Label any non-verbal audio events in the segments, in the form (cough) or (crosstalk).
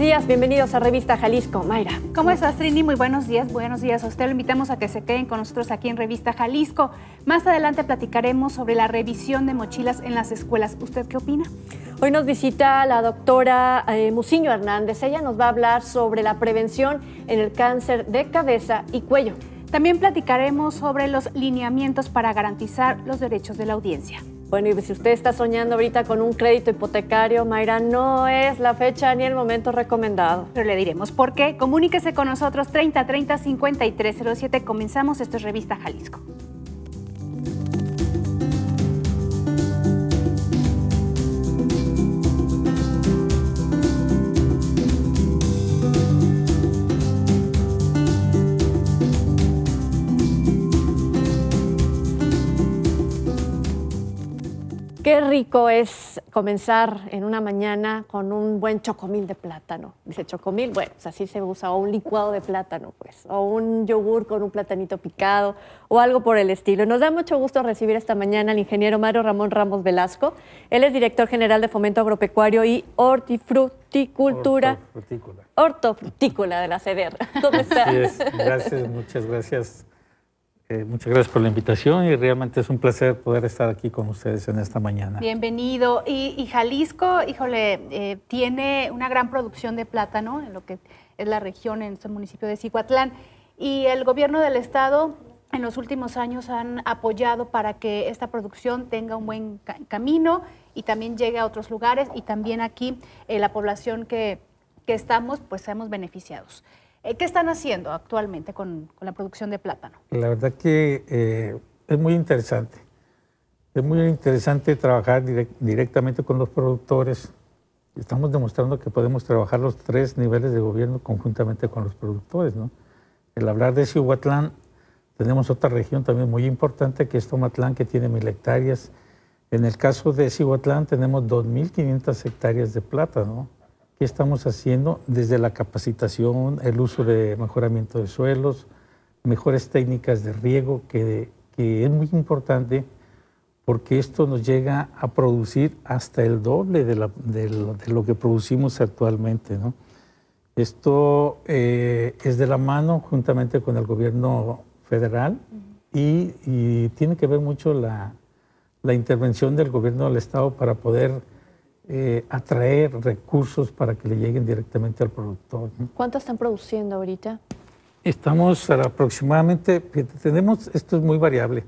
días, bienvenidos a Revista Jalisco. Mayra. ¿Cómo estás, Trini? Muy buenos días, buenos días a usted. Lo invitamos a que se queden con nosotros aquí en Revista Jalisco. Más adelante platicaremos sobre la revisión de mochilas en las escuelas. ¿Usted qué opina? Hoy nos visita la doctora eh, Musiño Hernández. Ella nos va a hablar sobre la prevención en el cáncer de cabeza y cuello. También platicaremos sobre los lineamientos para garantizar los derechos de la audiencia. Bueno, y pues, si usted está soñando ahorita con un crédito hipotecario, Mayra, no es la fecha ni el momento recomendado. Pero le diremos por qué. Comuníquese con nosotros 30 30 5307. Comenzamos. Esto es Revista Jalisco. Qué rico es comenzar en una mañana con un buen chocomil de plátano. Dice chocomil, bueno, pues así se usa, o un licuado de plátano, pues, o un yogur con un platanito picado, o algo por el estilo. Nos da mucho gusto recibir esta mañana al ingeniero Mario Ramón Ramos Velasco. Él es director general de Fomento Agropecuario y Hortifruticultura. Hortofrutícola. de la CDR. (laughs) ¿Cómo estás? Gracias, muchas gracias eh, muchas gracias por la invitación y realmente es un placer poder estar aquí con ustedes en esta mañana. Bienvenido. Y, Jalisco, híjole, eh, tiene una gran producción de plátano en lo que es la región, en el este municipio de Cicuatlán. Y el gobierno del estado en los últimos años han apoyado para que esta producción tenga un buen camino y también llegue a otros lugares y también aquí eh, la población que, que estamos, pues seamos beneficiados. Eh, ¿Qué están haciendo actualmente con, la producción de plátano? La verdad que eh, es muy interesante. Es muy interesante trabajar directamente con los productores. Estamos demostrando que podemos trabajar los tres niveles de gobierno conjuntamente con los productores. ¿no? El hablar de Cihuatlán, tenemos otra región también muy importante que es Tomatlán, que tiene mil hectáreas. En el caso de Cihuatlán tenemos 2.500 hectáreas de plátano. ¿Qué estamos haciendo desde la capacitación, el uso de mejoramiento de suelos, mejores técnicas de riego, que, que es muy importante porque esto nos llega a producir hasta el doble de, lo, que producimos actualmente. Esto eh, es de la mano juntamente con el gobierno federal y, tiene que ver mucho la, la intervención del gobierno del Estado para poder eh, atraer recursos para que le lleguen directamente al productor. ¿Cuánto están produciendo ahorita? Estamos aproximadamente, tenemos, esto es muy variable,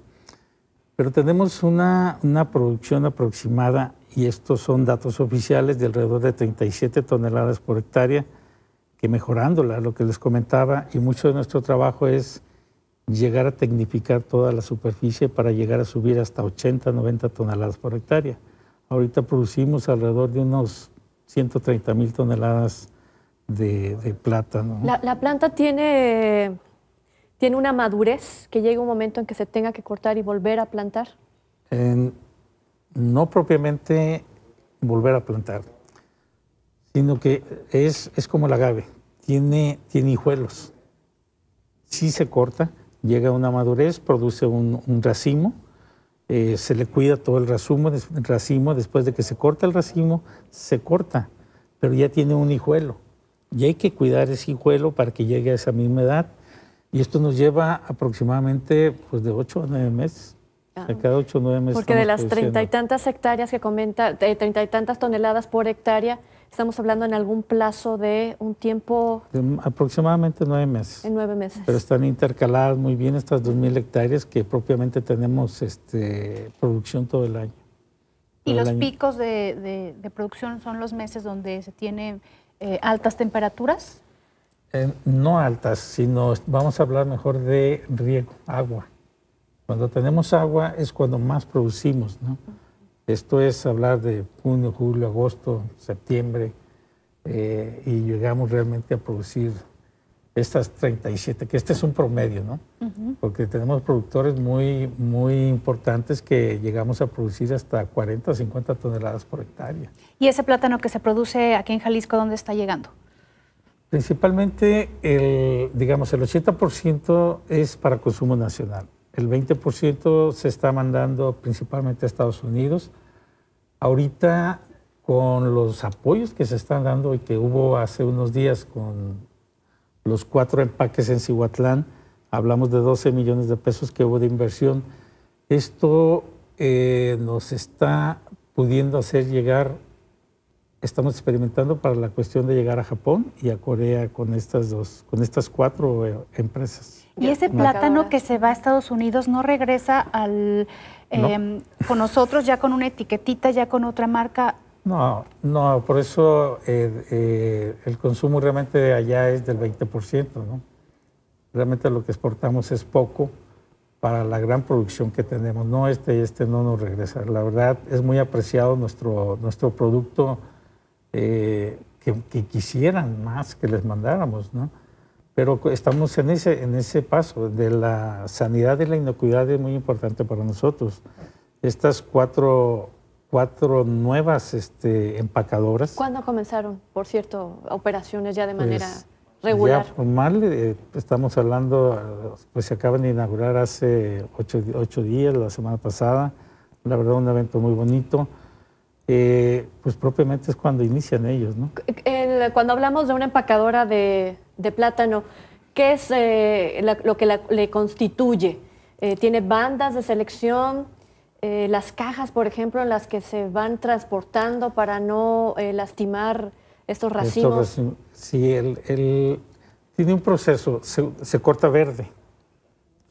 pero tenemos una, una producción aproximada, y estos son datos oficiales, de alrededor de 37 toneladas por hectárea, que mejorándola, lo que les comentaba, y mucho de nuestro trabajo es llegar a tecnificar toda la superficie para llegar a subir hasta 80, 90 toneladas por hectárea. Ahorita producimos alrededor de unos 130 mil toneladas de, plátano. La, planta tiene, tiene una madurez que llega un momento en que se tenga que cortar y volver a plantar. no propiamente volver a plantar, sino que es, como el agave, tiene, tiene hijuelos. Si se corta, llega a una madurez, produce un racimo eh, se le cuida todo el racimo, racimo, después de que se corta el racimo, se corta, pero ya tiene un hijuelo. Y hay que cuidar ese hijuelo para que llegue a esa misma edad. Y esto nos lleva aproximadamente pues, de 8 a 9 meses. Ah. cada 8 o 9 meses. Porque de las treinta y tantas hectáreas que comenta, eh, treinta y tantas toneladas por hectárea, Estamos hablando en algún plazo de un tiempo... aproximadamente nueve meses. En nueve meses. Pero están intercaladas muy bien estas 2.000 hectáreas que propiamente tenemos este, producción todo el año. ¿Y los picos de, producción son los meses donde se tienen eh, altas temperaturas? Eh, no altas, sino vamos a hablar mejor de riego, agua. Cuando tenemos agua es cuando más producimos, ¿no? Esto es hablar de junio, julio, agosto, septiembre, eh, y llegamos realmente a producir estas 37, que este es un promedio, ¿no? Porque tenemos productores muy, muy importantes que llegamos a producir hasta 40, 50 toneladas por hectárea. ¿Y ese plátano que se produce aquí en Jalisco, dónde está llegando? Principalmente, digamos, el 80% es para consumo nacional. El 20% se está mandando principalmente a Estados Unidos. Ahorita, con los apoyos que se están dando y que hubo hace unos días con los cuatro empaques en Cihuatlán, hablamos de 12 millones de pesos que hubo de inversión. Esto eh, nos está pudiendo hacer llegar, estamos experimentando para la cuestión de llegar a Japón y a Corea con estas, dos, con estas cuatro eh, empresas. Y ese plátano que se va a Estados Unidos no regresa al eh, con nosotros ya con una etiquetita, ya con otra marca. No, no, por eso eh, eh, el consumo realmente de allá es del 20%, ¿no? Realmente lo que exportamos es poco para la gran producción que tenemos. No, este y este no nos regresa. La verdad es muy apreciado nuestro, nuestro producto que, quisieran más que les mandáramos, ¿no? Pero estamos en ese, en ese paso de la sanidad y la inocuidad es muy importante para nosotros. Estas cuatro, cuatro nuevas este, empacadoras. ¿Cuándo comenzaron, por cierto, operaciones ya de pues, manera regular? Ya formal, eh, estamos hablando, pues se acaban de inaugurar hace ocho, días, la semana pasada. La verdad, un evento muy bonito. Eh, pues propiamente es cuando inician ellos, ¿no? cuando hablamos de una empacadora de de plátano, ¿qué es eh, lo que le constituye? Eh, ¿Tiene bandas de selección? Eh, las cajas, por ejemplo, en las que se van transportando para no lastimar estos racimos. Sí, tiene un proceso, se, corta verde,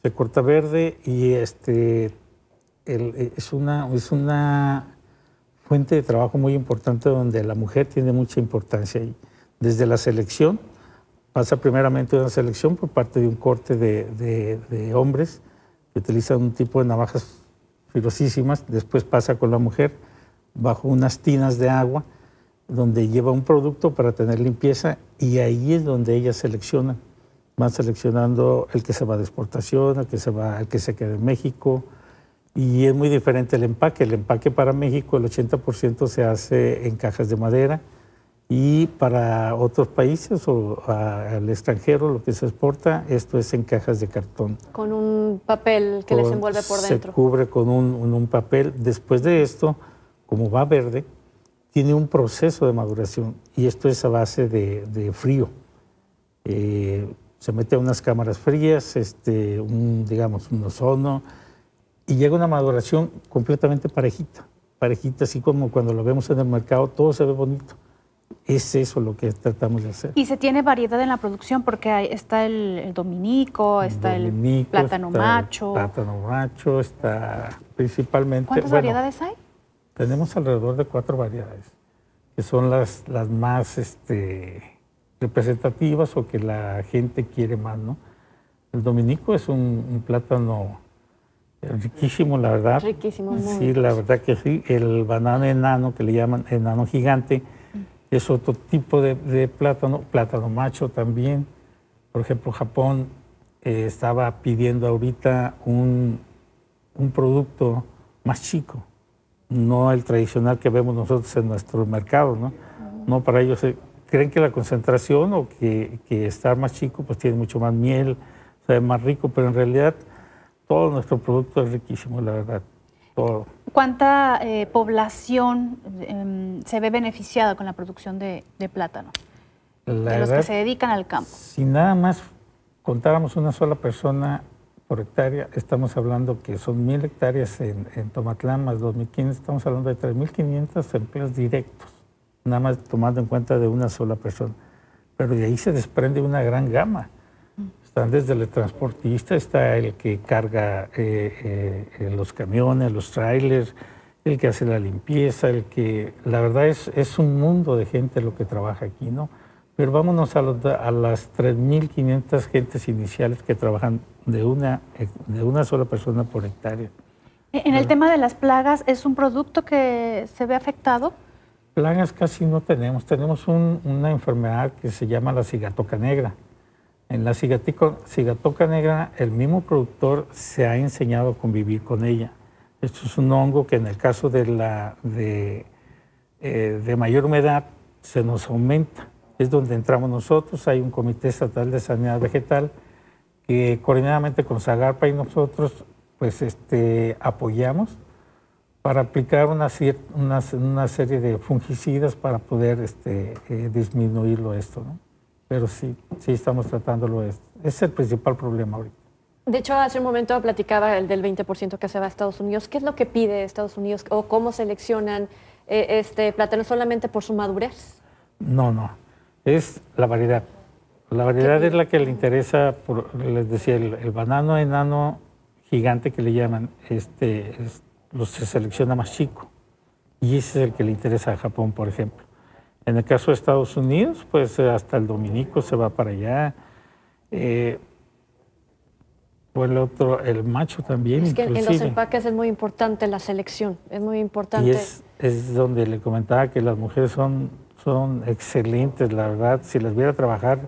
se corta verde y este, e, es, una, es una fuente de trabajo muy importante donde la mujer tiene mucha importancia, desde la selección pasa primeramente una selección por parte de un corte de, hombres que utilizan un tipo de navajas filosísimas, después pasa con la mujer bajo unas tinas de agua donde lleva un producto para tener limpieza y ahí es donde ellas selecciona, Van seleccionando el que se va de exportación, el que se, va, el que se queda en México y es muy diferente el empaque. El empaque para México, el 80% se hace en cajas de madera, y para otros países o al extranjero lo que se exporta, esto es en cajas de cartón. Con un papel que les envuelve por dentro. Se cubre con un, un, papel. Después de esto, como va verde, tiene un proceso de maduración y esto es a base de, frío. Eh, se mete a unas cámaras frías, este, un, digamos, un ozono, y llega una maduración completamente parejita. Parejita, así como cuando lo vemos en el mercado, todo se ve bonito es eso lo que tratamos de hacer. Y se tiene variedad en la producción porque está el, dominico, está el plátano macho. plátano macho, está principalmente... ¿Cuántas variedades hay? Tenemos alrededor de cuatro variedades, que son las, más este, representativas o que la gente quiere más, ¿no? El dominico es un, plátano riquísimo, la verdad. Riquísimo. sí, la verdad que sí. El banano enano, que le llaman enano gigante, es otro tipo de, plátano, plátano macho también. Por ejemplo, Japón eh, estaba pidiendo ahorita un, un producto más chico, no el tradicional que vemos nosotros en nuestro mercado, ¿no? No para ellos eh, creen que la concentración o que, que, estar más chico pues tiene mucho más miel, sabe más rico, pero en realidad todo nuestro producto es riquísimo, la verdad, todo. ¿Cuánta eh, población em, se ve beneficiada con la producción de, plátano? de los que se dedican al campo. Si nada más contáramos una sola persona por hectárea, estamos hablando que son mil hectáreas en, Tomatlán más 2.500, estamos hablando de 3.500 empleos directos, nada más tomando en cuenta de una sola persona. Pero de ahí se desprende una gran gama. Están desde el transportista, está el que carga eh, eh, los camiones, los trailers, el que hace la limpieza, el que... La verdad es, es un mundo de gente lo que trabaja aquí, ¿no? Pero vámonos a, las 3.500 gentes iniciales que trabajan de una, eh, de una sola persona por hectárea. E, en el tema de las plagas, ¿es un producto que se ve afectado? Plagas casi no tenemos. Tenemos una enfermedad que se llama la cigatoca negra en la cigatoca negra, el mismo productor se ha enseñado a convivir con ella. Esto es un hongo que en el caso de, la, de, eh, mayor humedad se nos aumenta. Es donde entramos nosotros, hay un comité estatal de sanidad vegetal que coordinadamente con Zagarpa y nosotros pues este, apoyamos para aplicar una, serie de fungicidas para poder este, eh, disminuirlo esto. ¿no? pero sí, sí estamos tratándolo. Es el principal problema ahorita. De hecho, hace un momento platicaba el del 20% que se va a Estados Unidos. ¿Qué es lo que pide Estados Unidos o cómo seleccionan eh, este plátano solamente por su madurez? No, no. Es la variedad. La variedad es la que le interesa, por, les decía, el, banano enano gigante que le llaman, este, se selecciona más chico. Y ese es el que le interesa a Japón, por ejemplo. En el caso de Estados Unidos, pues eh, hasta el dominico se va para allá. Eh, o el otro, el macho también. Es que en los empaques es muy importante la selección, es muy importante. Y es, donde le comentaba que las mujeres son, son excelentes, la verdad. Si las viera trabajar,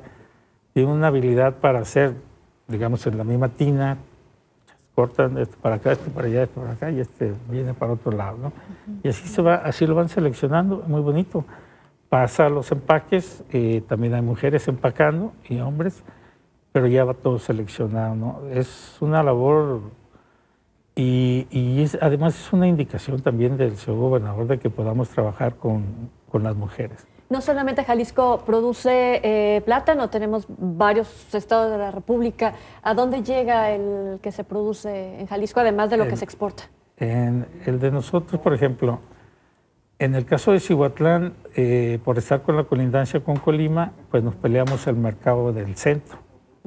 tienen una habilidad para hacer, digamos, en la misma tina, cortan esto para acá, esto para allá, esto para acá, y este viene para otro lado, ¿no? Y así se va, así lo van seleccionando, muy bonito pasa los empaques, eh, también hay mujeres empacando y hombres, pero ya va todo seleccionado. Es una labor y, además es una indicación también del señor gobernador de que podamos trabajar con, las mujeres. No solamente Jalisco produce eh, plátano, tenemos varios estados de la República. ¿A dónde llega el que se produce en Jalisco, además de lo que se exporta? En el de nosotros, por ejemplo, en el caso de Cihuatlán, eh, por estar con la colindancia con Colima, pues nos peleamos el mercado del centro.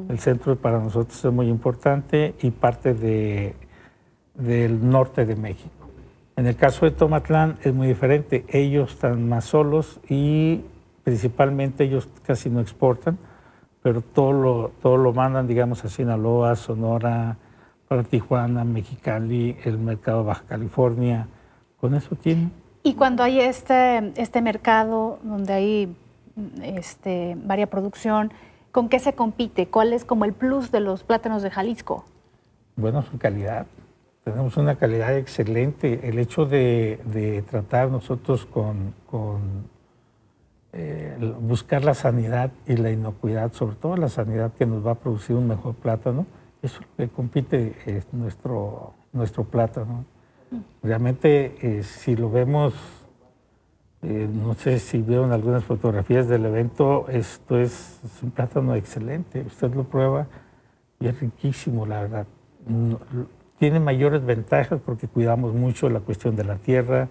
El centro para nosotros es muy importante y parte de, del norte de México. En el caso de Tomatlán es muy diferente. Ellos están más solos y principalmente ellos casi no exportan, pero todo lo, todo lo mandan, digamos, a Sinaloa, Sonora, para Tijuana, Mexicali, el mercado de Baja California. Con eso tienen. Y cuando hay este, este mercado donde hay este, varia producción, ¿con qué se compite? ¿Cuál es como el plus de los plátanos de Jalisco? Bueno, su calidad. Tenemos una calidad excelente. El hecho de, tratar nosotros con, eh, buscar la sanidad y la inocuidad, sobre todo la sanidad que nos va a producir un mejor plátano, eso es lo que compite eh, nuestro, nuestro plátano. Realmente, eh, si lo vemos, eh, no sé si vieron algunas fotografías del evento, esto es, un plátano excelente, usted lo prueba y es riquísimo, la verdad. tiene mayores ventajas porque cuidamos mucho la cuestión de la tierra,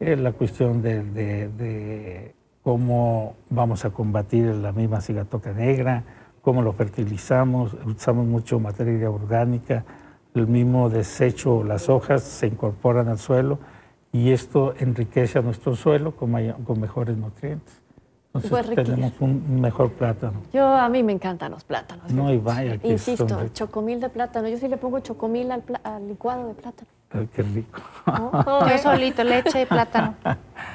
eh, la cuestión de, de, cómo vamos a combatir la misma cigatoca negra, cómo lo fertilizamos, usamos mucho materia orgánica, el mismo desecho, las hojas se incorporan al suelo y esto enriquece a nuestro suelo con, mejores nutrientes. Entonces tenemos un mejor plátano. Yo a mí me encantan los plátanos. No, y vaya que Insisto, chocomil de plátano. Yo sí le pongo chocomil al, al licuado de plátano. qué rico. ¿No? leche y plátano.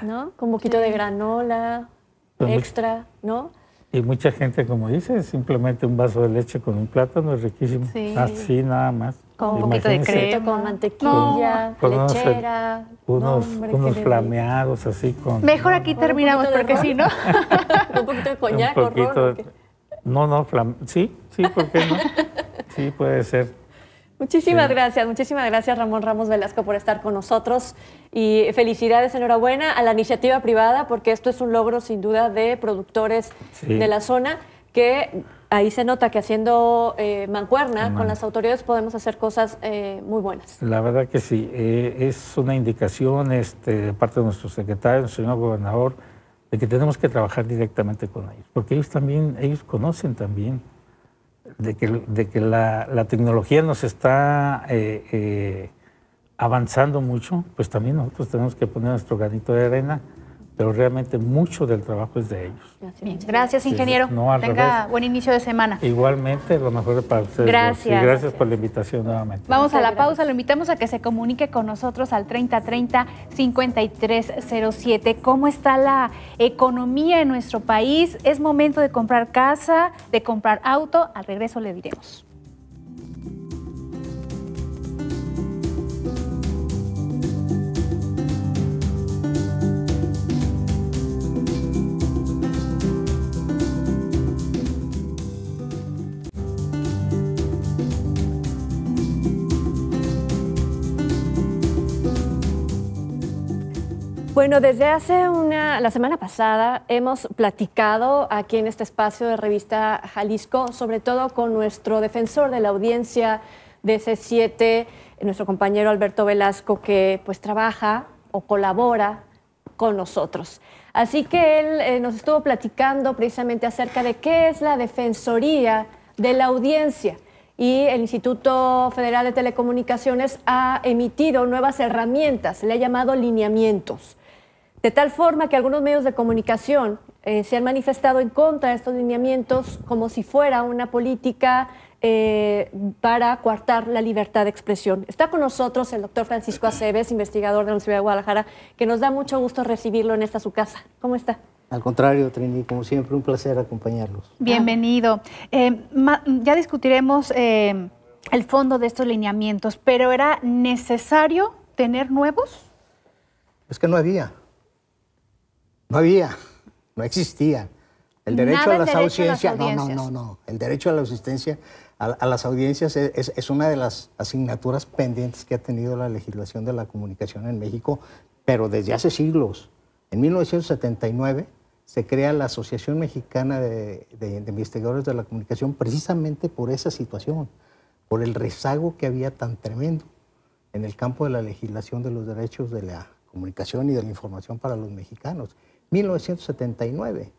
¿No? Con un poquito de granola, pues extra, ¿no? Y mucha gente, como dice, simplemente un vaso de leche con un plátano es riquísimo. Así nada más. Con un poquito de crema, con mantequilla, lechera. Unos, flameados así con... Mejor aquí terminamos porque si ¿no? (laughs) un poquito de coñac, un poquito No, no, sí, sí, ¿por qué no? (laughs) Sí, puede ser. Muchísimas gracias, muchísimas gracias Ramón Ramos Velasco por estar con nosotros y felicidades, enhorabuena a la iniciativa privada porque esto es un logro sin duda de productores de la zona que ahí se nota que haciendo eh, mancuerna con las autoridades podemos hacer cosas eh, muy buenas. La verdad que sí, eh, es una indicación este, de parte de nuestro secretario, nuestro señor gobernador, de que tenemos que trabajar directamente con ellos, porque ellos también, ellos conocen también de que, de que la, la, tecnología nos está avanzando mucho, pues también nosotros tenemos que poner nuestro granito de arena pero realmente mucho del trabajo es de ellos. gracias, ingeniero. no al Tenga buen inicio de semana. Igualmente, lo mejor para ustedes. Gracias. Y gracias, por la invitación nuevamente. Vamos a la pausa, lo invitamos a que se comunique con nosotros al 3030-5307. ¿Cómo está la economía en nuestro país? ¿Es momento de comprar casa, de comprar auto? Al regreso le diremos. Bueno, desde hace una, la semana pasada hemos platicado aquí en este espacio de revista Jalisco, sobre todo con nuestro defensor de la audiencia de C7, nuestro compañero Alberto Velasco, que pues trabaja o colabora con nosotros. Así que él eh, nos estuvo platicando precisamente acerca de qué es la Defensoría de la Audiencia. Y el Instituto Federal de Telecomunicaciones ha emitido nuevas herramientas, le ha llamado lineamientos. De tal forma que algunos medios de comunicación eh, se han manifestado en contra de estos lineamientos como si fuera una política eh, para coartar la libertad de expresión. Está con nosotros el doctor Francisco Aceves, investigador de la Universidad de Guadalajara, que nos da mucho gusto recibirlo en esta su casa. ¿Cómo está? Al contrario, Trini, como siempre, un placer acompañarlos. Bienvenido. Eh, ya discutiremos el fondo de estos lineamientos, pero ¿era necesario tener nuevos? Es que no había. No había, no existía. El derecho, a las, audiencias, no, no, no, no. El derecho a la asistencia, a, las audiencias es, una de las asignaturas pendientes que ha tenido la legislación de la comunicación en México, pero desde hace siglos. En 1979 se crea la Asociación Mexicana de Investigadores de la Comunicación precisamente por esa situación, por el rezago que había tan tremendo en el campo de la legislación de los derechos de la comunicación y de la información para los mexicanos. 1979.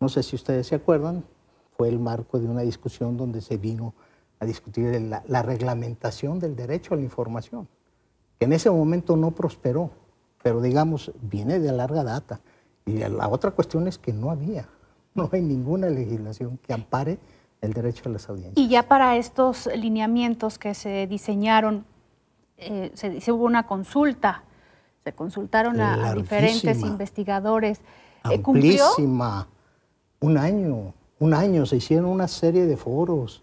No sé si ustedes se acuerdan, fue el marco de una discusión donde se vino a discutir la, reglamentación del derecho a la información, que en ese momento no prosperó, pero digamos, viene de larga data. Y la otra cuestión es que no había, (laughs) no hay ninguna legislación que ampare el derecho a las audiencias. Y ya para estos lineamientos que se diseñaron, eh, se, se, hubo una consulta consultaron a, diferentes investigadores. Eh, un año, un año, se hicieron una serie de foros.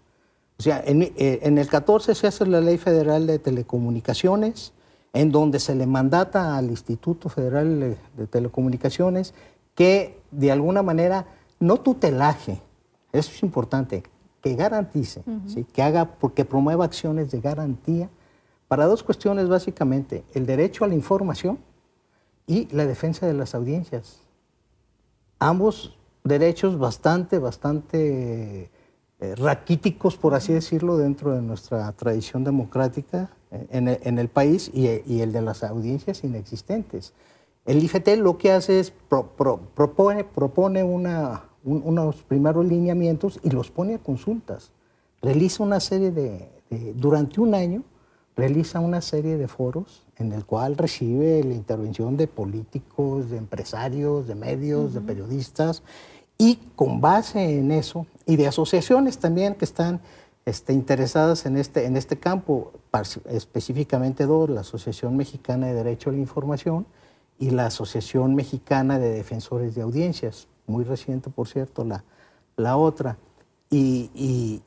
O sea, en, eh, el 14 se hace la Ley Federal de Telecomunicaciones, en donde se le mandata al Instituto Federal de Telecomunicaciones que de alguna manera no tutelaje, eso es importante, que garantice, ¿sí? que haga, porque promueva acciones de garantía para dos cuestiones básicamente, el derecho a la información y la defensa de las audiencias. Ambos derechos bastante, bastante eh, raquíticos, por así decirlo, dentro de nuestra tradición democrática eh, en, el, país y, el de las audiencias inexistentes. El IFT lo que hace es propone, propone unos primeros lineamientos y los pone a consultas. Realiza una serie de durante un año, realiza una serie de foros en el cual recibe la intervención de políticos, de empresarios, de medios, de periodistas, y con base en eso, y de asociaciones también que están este, interesadas en este, en este campo, específicamente dos, la Asociación Mexicana de Derecho a la Información y la Asociación Mexicana de Defensores de Audiencias, muy reciente por cierto la, la otra. y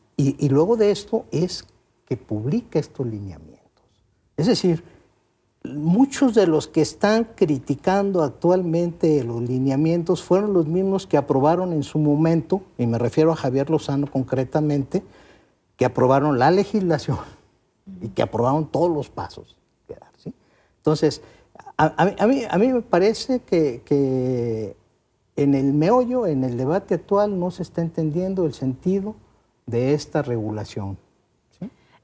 luego de esto es que publica estos lineamientos. Es decir, muchos de los que están criticando actualmente los lineamientos fueron los mismos que aprobaron en su momento, y me refiero a Javier Lozano concretamente, que aprobaron la legislación y que aprobaron todos los pasos. Entonces, a, mí, me parece que en el meollo, en el debate actual, no se está entendiendo el sentido de esta regulación.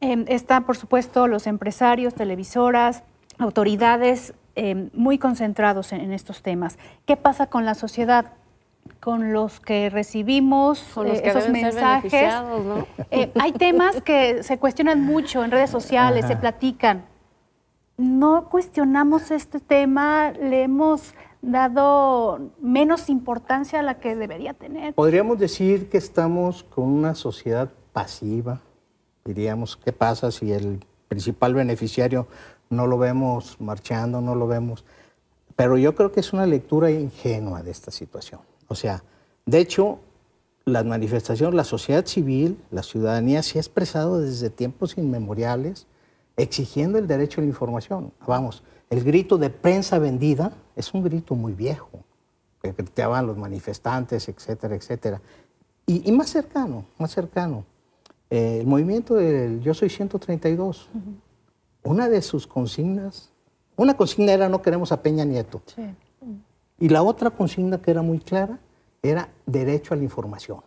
Em, están, por supuesto, los empresarios, televisoras, autoridades em, muy concentrados en, estos temas. ¿Qué pasa con la sociedad? Con los que recibimos con eh, los esos mensajes. Eh, hay temas que se cuestionan mucho en redes sociales, se platican. No cuestionamos este tema, le hemos dado menos importancia a la que debería tener. Podríamos decir que estamos con una sociedad pasiva, diríamos, ¿qué pasa si el principal beneficiario no lo vemos marchando, no lo vemos? Pero yo creo que es una lectura ingenua de esta situación. O sea, de hecho, las manifestaciones, la sociedad civil, la ciudadanía se ha expresado desde tiempos inmemoriales exigiendo el derecho a la información. Vamos, el grito de prensa vendida es un grito muy viejo, que gritaban los manifestantes, etcétera, etcétera. y más cercano, más cercano. Eh, el movimiento del Yo Soy 132, una de sus consignas, una consigna era no queremos a Peña Nieto. Y la otra consigna que era muy clara era derecho a la información.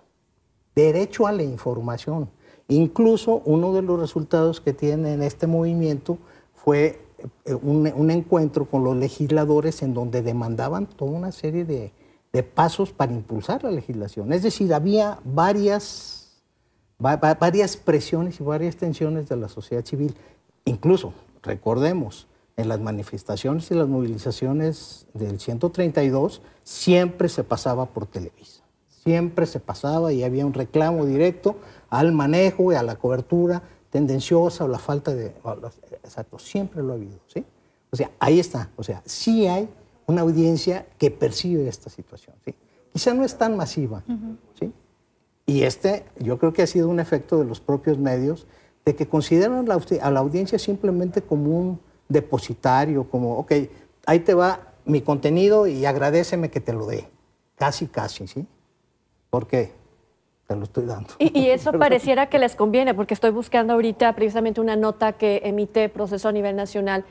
Derecho a la información. Incluso uno de los resultados que tiene en este movimiento fue eh, un, encuentro con los legisladores en donde demandaban toda una serie de pasos para impulsar la legislación. Es decir, había varias varias presiones y varias tensiones de la sociedad civil. Incluso, recordemos, en las manifestaciones y las movilizaciones del 132 siempre se pasaba por Televisa. Siempre se pasaba y había un reclamo directo al manejo y a la cobertura tendenciosa o la falta de... Exacto, siempre lo ha habido, ¿sí? O sea, ahí está. O sea, sí hay una audiencia que percibe esta situación, ¿sí? Quizá no es tan masiva, ¿sí? Y este, yo creo que ha sido un efecto de los propios medios, de que consideran a la audiencia simplemente como un depositario, como, ok, ahí te va mi contenido y agradeceme que te lo dé. Casi, casi, ¿sí? ¿Por qué? Te lo estoy dando. Y, eso (laughs) pareciera que les conviene, porque estoy buscando ahorita precisamente una nota que emite Proceso a nivel nacional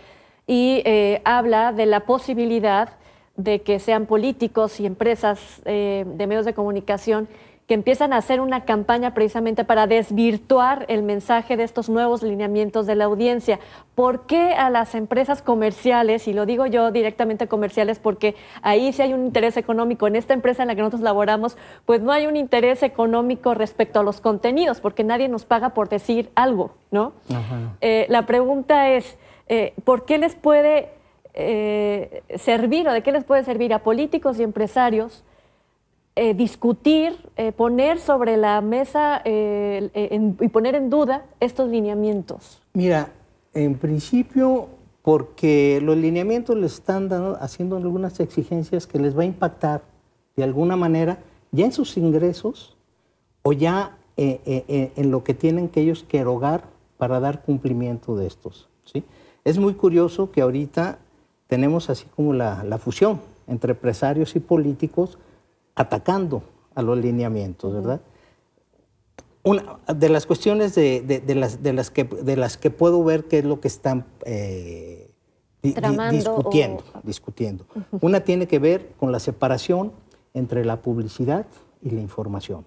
y eh, habla de la posibilidad de que sean políticos y empresas eh, de medios de comunicación que empiezan a hacer una campaña precisamente para desvirtuar el mensaje de estos nuevos lineamientos de la audiencia. ¿Por qué a las empresas comerciales, y lo digo yo directamente comerciales porque ahí sí hay un interés económico, en esta empresa en la que nosotros laboramos, pues no hay un interés económico respecto a los contenidos, porque nadie nos paga por decir algo, ¿no? Eh, la pregunta es, eh, ¿por qué les puede eh, servir o de qué les puede servir a políticos y empresarios eh, discutir, eh, poner sobre la mesa eh, y poner en duda estos lineamientos? Mira, en principio porque los lineamientos les están dando, haciendo algunas exigencias que les va a impactar de alguna manera ya en sus ingresos o ya en lo que tienen que ellos que erogar para dar cumplimiento de estos. Es muy curioso que ahorita tenemos así como la fusión entre empresarios y políticos atacando a los lineamientos, ¿verdad? Una de las cuestiones de, las, que, de las que puedo ver qué es lo que están eh, discutiendo. discutiendo. Una tiene que ver con la separación entre la publicidad y la información.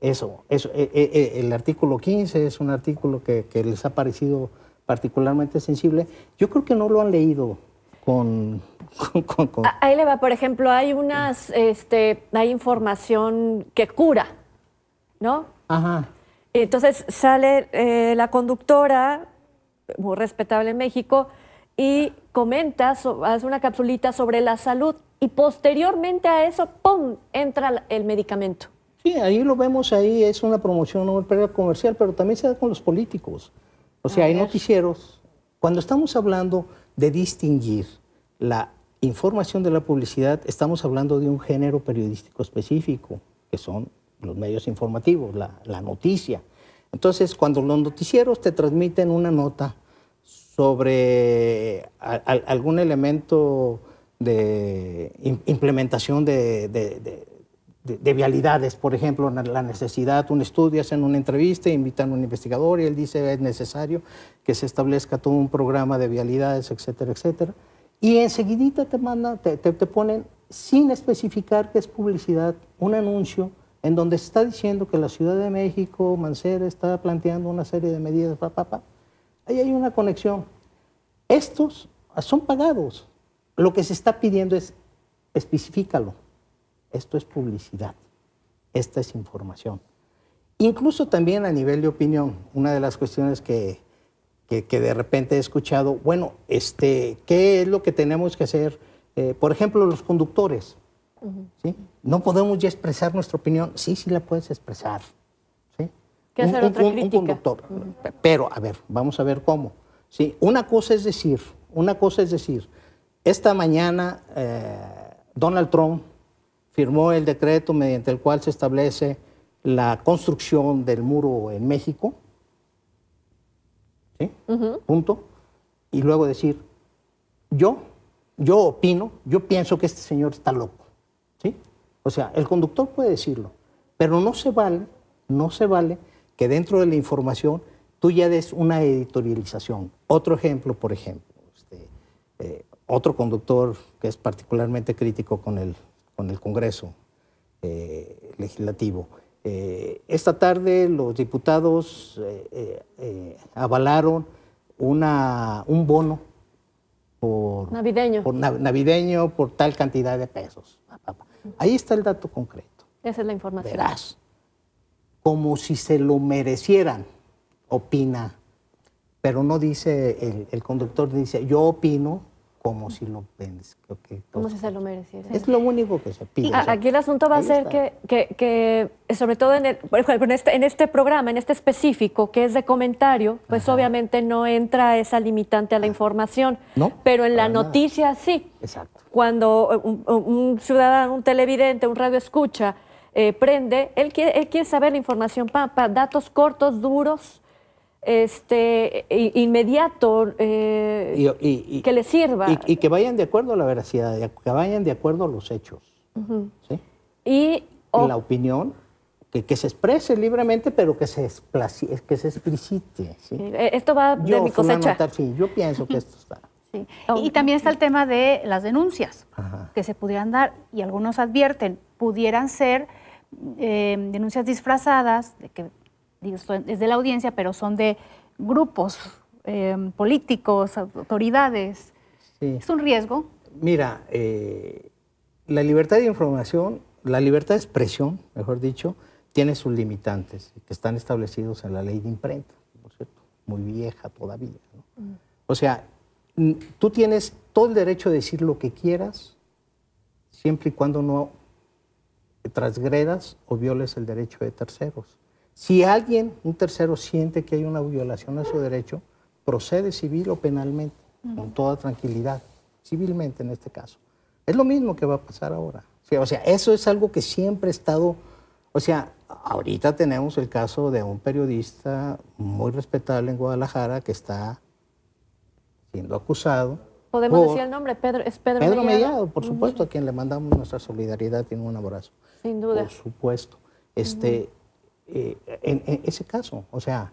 Eso, eso eh, eh, el artículo 15 es un artículo que, que les ha parecido particularmente sensible. Yo creo que no lo han leído con, Ahí le va, por ejemplo, hay unas, este, hay información que cura, ¿no? Ajá. Entonces sale eh, la conductora, muy respetable en México, y comenta, hace una capsulita sobre la salud y posteriormente a eso, ¡pum!, entra el medicamento. Sí, ahí lo vemos, ahí es una promoción no comercial, pero también se da con los políticos. O sea, hay noticieros. Cuando estamos hablando de distinguir la información de la publicidad, estamos hablando de un género periodístico específico, que son los medios informativos, la, noticia. Entonces, cuando los noticieros te transmiten una nota sobre algún elemento de implementación de de, vialidades, por ejemplo, la necesidad, un estudio, hacen una entrevista, invitan a un investigador y él dice es necesario que se establezca todo un programa de vialidades, etcétera, etcétera. Y enseguidita te, manda, te, te, ponen, sin especificar que es publicidad, un anuncio en donde se está diciendo que la Ciudad de México, Mancera, está planteando una serie de medidas, papá Ahí hay una conexión. Estos son pagados. Lo que se está pidiendo es especificalo esto es publicidad, esta es información. Incluso también a nivel de opinión, una de las cuestiones que, que, de repente he escuchado, bueno, este, ¿qué es lo que tenemos que hacer? Eh, por ejemplo, los conductores. ¿sí? No podemos ya expresar nuestra opinión. Sí, sí la puedes expresar. ¿sí? ¿Qué hacer otra crítica? un conductor. Pero, a ver, vamos a ver cómo. ¿sí? Una cosa es decir, una cosa es decir, esta mañana eh, Donald Trump firmó el decreto mediante el cual se establece la construcción del muro en México, Punto. Y luego decir, yo, yo opino, yo pienso que este señor está loco, ¿sí? O sea, el conductor puede decirlo, pero no se vale, no se vale que dentro de la información tú ya des una editorialización. Otro ejemplo, por ejemplo, este, eh, otro conductor que es particularmente crítico con el con el Congreso eh, Legislativo. Eh, esta tarde los diputados eh, avalaron una, un bono por navideño. por navideño por tal cantidad de pesos. Ahí está el dato concreto. Esa es la información. Verás, como si se lo merecieran, opina, pero no dice el conductor, dice, yo opino como si lo Que se lo merece? Es lo único que se pide. aquí el asunto va a ser que, sobre todo en, el, en, este, en, este, programa, en este específico, que es de comentario, pues obviamente no entra esa limitante a la ah. información. Pero en la noticia sí. Exacto. Cuando un, ciudadano, un televidente, un radio escucha, eh, prende, él quiere, él quiere saber la información, datos cortos, duros este, inmediato eh, que le sirva. Y, que vayan de acuerdo a la veracidad, que vayan de acuerdo a los hechos. Y la opinión, que, se exprese libremente, pero que se, que se explicite. E, esto va yo, de mi cosecha. yo pienso que esto está. (laughs) Y también está el tema de las denuncias que se pudieran dar, y algunos advierten, pudieran ser eh, denuncias disfrazadas, de que es de la audiencia, pero son de grupos em, políticos, autoridades. ¿Es un riesgo? Mira, eh, la libertad de información, la libertad de expresión, mejor dicho, tiene sus limitantes, que están establecidos en la ley de imprenta, por cierto, muy vieja todavía. Mm. O sea, tú tienes todo el derecho de decir lo que quieras, siempre y cuando no transgredas o violes el derecho de terceros. Si alguien, un tercero, siente que hay una violación a su derecho, procede civil o penalmente, con toda tranquilidad, civilmente en este caso. Es lo mismo que va a pasar ahora. O sea, eso es algo que siempre ha estado... O sea, ahorita tenemos el caso de un periodista muy respetable en Guadalajara que está siendo acusado. Podemos decir el nombre, Pedro, es Pedro, Pedro Mellado. por supuesto, a quien le mandamos nuestra solidaridad y un abrazo. Sin duda. Por supuesto. Este, eh, en, ese caso. O sea,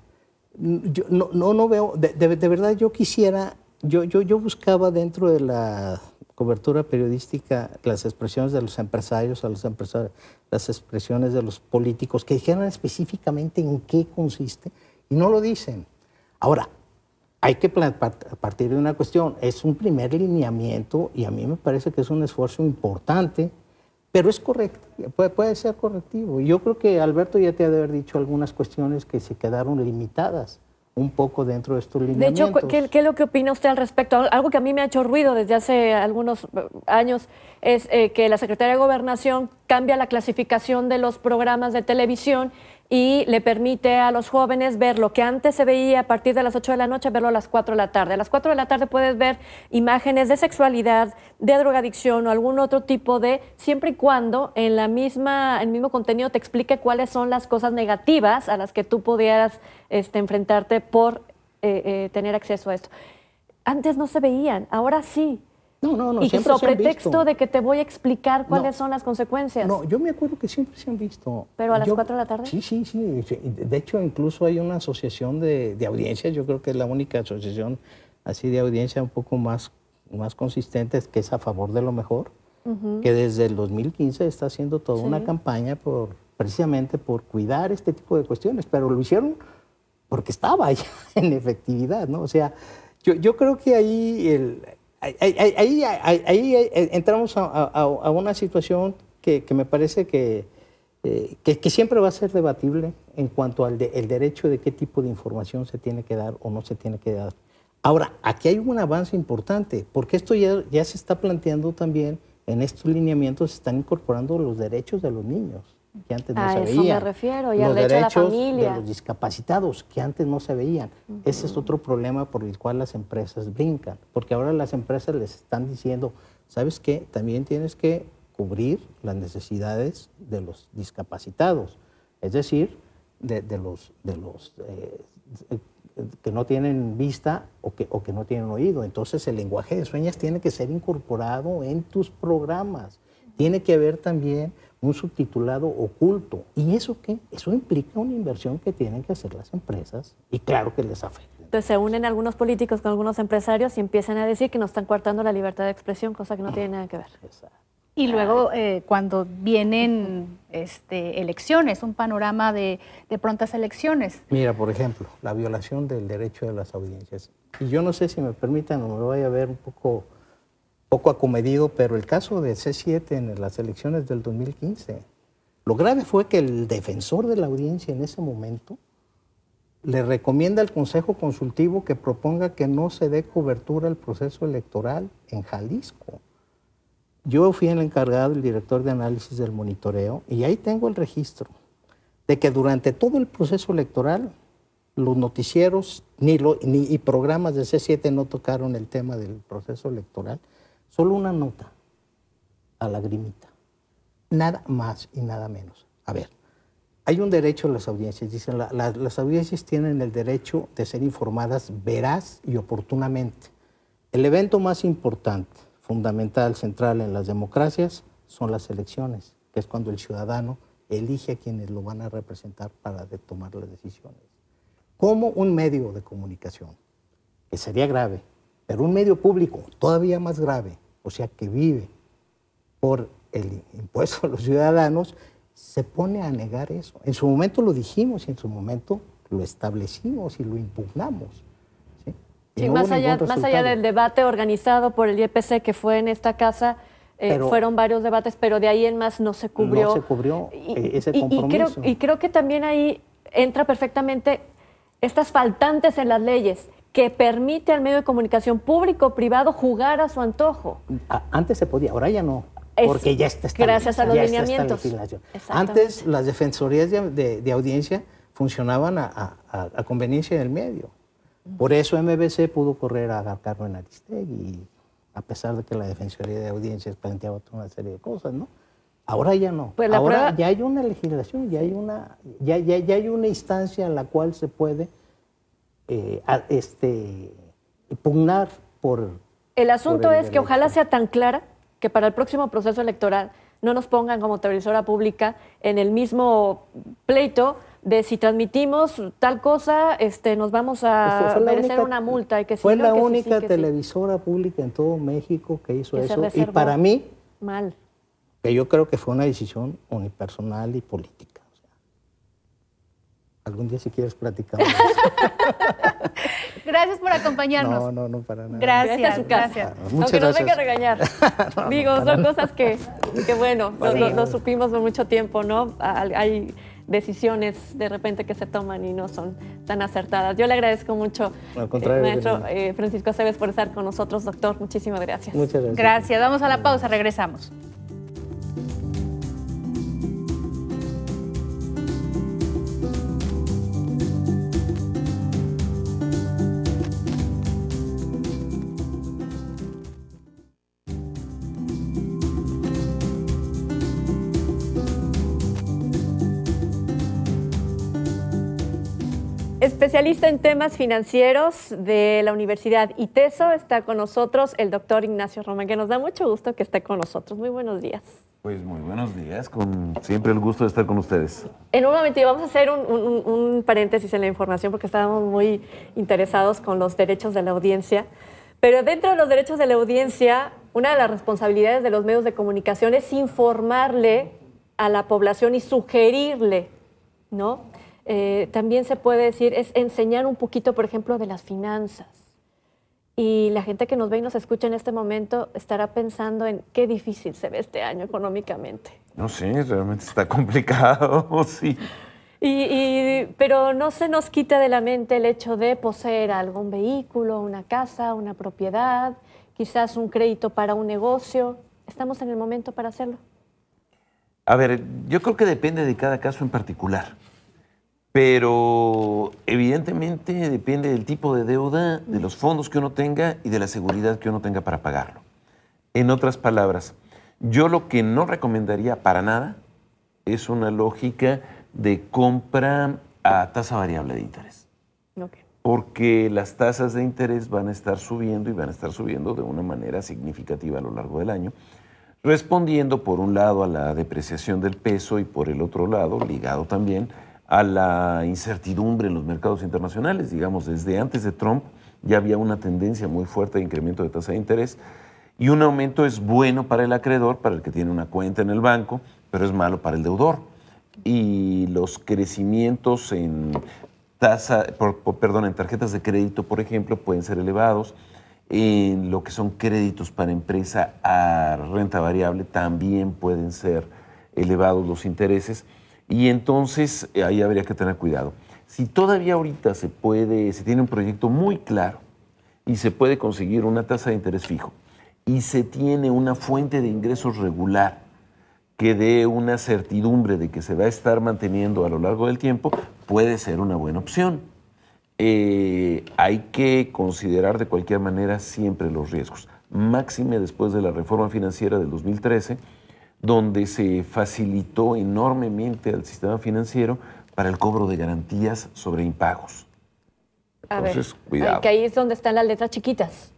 yo no, no, no veo, de, de, verdad yo quisiera, yo, yo, yo buscaba dentro de la cobertura periodística las expresiones de los empresarios, a los empresarios, las expresiones de los políticos, que dijeran específicamente en qué consiste, y no lo dicen. Ahora, hay que partir de una cuestión, es un primer lineamiento y a mí me parece que es un esfuerzo importante pero es correcto, puede, ser correctivo. Yo creo que Alberto ya te ha de haber dicho algunas cuestiones que se quedaron limitadas un poco dentro de estos lineamientos. De hecho, ¿qué, es lo que opina usted al respecto? Algo que a mí me ha hecho ruido desde hace algunos eh, años es eh, que la Secretaría de Gobernación cambia la clasificación de los programas de televisión y le permite a los jóvenes ver lo que antes se veía a partir de las 8 de la noche, verlo a las 4 de la tarde. A las 4 de la tarde puedes ver imágenes de sexualidad, de drogadicción o algún otro tipo de, siempre y cuando en la misma, el mismo contenido te explique cuáles son las cosas negativas a las que tú pudieras este, enfrentarte por eh, eh, tener acceso a esto. Antes no se veían, ahora sí. No, no, no. Y siempre sobre pretexto de que te voy a explicar cuáles son las consecuencias. No, yo me acuerdo que siempre se han visto. ¿Pero a las cuatro 4 de la tarde? Sí, sí, sí. De hecho, incluso hay una asociación de, de audiencias, yo creo que es la única asociación así de audiencia un poco más, más consistente, que es a favor de lo mejor, que desde el 2015 está haciendo toda una campaña por, precisamente por cuidar este tipo de cuestiones, pero lo hicieron porque estaba (laughs) ya en efectividad, ¿no? O sea, yo, yo creo que ahí el ahí, ahí, eh, entramos a, una situación que, me parece eh, que, que, siempre va a ser debatible en cuanto al el derecho de qué tipo de información se tiene que dar o no se tiene que dar. Ahora, aquí hay un avance importante, porque esto ya se está planteando también, en estos lineamientos se están incorporando los derechos de los niños que antes no a se eso me refiero, y los al derecho la familia. de los discapacitados, que antes no se veían. Ese es otro problema por el cual las empresas brincan, porque ahora las empresas les están diciendo, ¿sabes qué? También tienes que cubrir las necesidades de los discapacitados, es decir, de, los, de los eh, eh, que no tienen vista o que, o que no tienen oído. Entonces el lenguaje de sueños tiene que ser incorporado en tus programas. Tiene que haber también un subtitulado oculto. ¿Y eso qué? Eso implica una inversión que tienen que hacer las empresas y claro que les afecta. Entonces se unen algunos políticos con algunos empresarios y empiezan a decir que nos están coartando la libertad de expresión, cosa que no tiene nada que ver. Y luego eh, cuando vienen este, elecciones, un panorama de, de, prontas elecciones. Mira, por ejemplo, la violación del derecho de las audiencias. Y yo no sé si me permitan o me vaya a ver un poco poco acomedido, pero el caso de C7 en las elecciones del 2015, lo grave fue que el defensor de la audiencia en ese momento le recomienda al Consejo Consultivo que proponga que no se dé cobertura al proceso electoral en Jalisco. Yo fui el encargado, el director de análisis del monitoreo, y ahí tengo el registro de que durante todo el proceso electoral los noticieros ni, lo, ni y programas de C7 no tocaron el tema del proceso electoral Solo una nota a lagrimita. Nada más y nada menos. A ver, hay un derecho a las audiencias. Dicen, las audiencias tienen el derecho de ser informadas veraz y oportunamente. El evento más importante, fundamental, central en las democracias son las elecciones, que es cuando el ciudadano elige a quienes lo van a representar para tomar las decisiones. Como un medio de comunicación, que sería grave, pero un medio público todavía más grave, o sea que vive por el impuesto a los ciudadanos, se pone a negar eso. En su momento lo dijimos y en su momento lo establecimos y lo impugnamos. Sí, más, allá, del debate organizado por el IEPC que fue en esta casa, eh, fueron varios debates, pero de ahí en más no se cubrió. Eh, ese compromiso. creo, y creo que también ahí entra perfectamente estas faltantes en las leyes que permite al medio de comunicación público-privado jugar a su antojo. Antes se podía, ahora ya no. porque ya está Gracias a los lineamientos. Antes las defensorías de, audiencia funcionaban a, conveniencia del medio. Por eso MBC pudo correr a en Aristegui, a pesar de que la Defensoría de Audiencias planteaba toda una serie de cosas, ¿no? Ahora ya no. Pues ahora ya hay una legislación, ya hay una, ya, ya, ya hay una instancia en la cual se puede eh, este, pugnar por... El asunto es que ojalá sea tan clara que para el próximo proceso electoral no nos pongan como televisora pública en el mismo pleito de si transmitimos tal cosa, este, nos vamos a merecer una multa. fue la única televisora pública en todo México que hizo eso. Y para mí, mal. Que yo creo que fue una decisión unipersonal y política. Algún día si quieres platicamos. (laughs) gracias por acompañarnos. No, no, no, para nada. Gracias, gracias a ah, Aunque gracias. venga a regañar. (laughs) Digo, son cosas que, bueno, nos supimos por mucho tiempo, ¿no? Hay decisiones de repente que se toman y no son tan acertadas. Yo le agradezco mucho, Al eh, eh, Francisco Aceves, por estar con nosotros, doctor. Muchísimas gracias. Muchas gracias. Gracias. Vamos a la pausa, regresamos. Especialista en temas financieros de la Universidad ITESO, está con nosotros el doctor Ignacio Román, que nos da mucho gusto que esté con nosotros. Muy buenos días. Pues muy buenos días, con siempre el gusto de estar con ustedes. En un momento vamos a hacer un, un, un paréntesis en la información porque estábamos muy interesados con los derechos de la audiencia. Pero dentro de los derechos de la audiencia, una de las responsabilidades de los medios de comunicación es informarle a la población y sugerirle, ¿no? Eh, también se puede decir, es enseñar un poquito, por ejemplo, de las finanzas. Y la gente que nos ve y nos escucha en este momento estará pensando en qué difícil se ve este año económicamente. No, sí, realmente está (laughs) complicado, sí. y, pero no se nos quita de la mente el hecho de poseer algún vehículo, una casa, una propiedad, quizás un crédito para un negocio. ¿Estamos en el momento para hacerlo? A ver, yo creo que depende de cada caso en particular. Pero evidentemente depende del tipo de deuda, de los fondos que uno tenga y de la seguridad que uno tenga para pagarlo. En otras palabras, yo lo que no recomendaría para nada es una lógica de compra a tasa variable de interés. Porque las tasas de interés van a estar subiendo y van a estar subiendo de una manera significativa a lo largo del año respondiendo por un lado a la depreciación del peso y por el otro lado, ligado también a la incertidumbre en los mercados internacionales. Digamos, desde antes de Trump ya había una tendencia muy fuerte de incremento de tasa de interés y un aumento es bueno para el acreedor, para el que tiene una cuenta en el banco, pero es malo para el deudor. Y los crecimientos en tasa, perdón, en tarjetas de crédito, por ejemplo, pueden ser elevados. En lo que son créditos para empresa a renta variable también pueden ser elevados los intereses. Y entonces eh, ahí habría que tener cuidado. Si todavía ahorita se puede, se tiene un proyecto muy claro y se puede conseguir una tasa de interés fijo y se tiene una fuente de ingresos regular que dé una certidumbre de que se va a estar manteniendo a lo largo del tiempo, puede ser una buena opción. Eh, hay que considerar de cualquier manera siempre los riesgos. Máxime después de la reforma financiera del 2013 donde se facilitó enormemente al sistema financiero para el cobro de garantías sobre impagos. A ver, cuidado. Que ahí es donde están las letras chiquitas.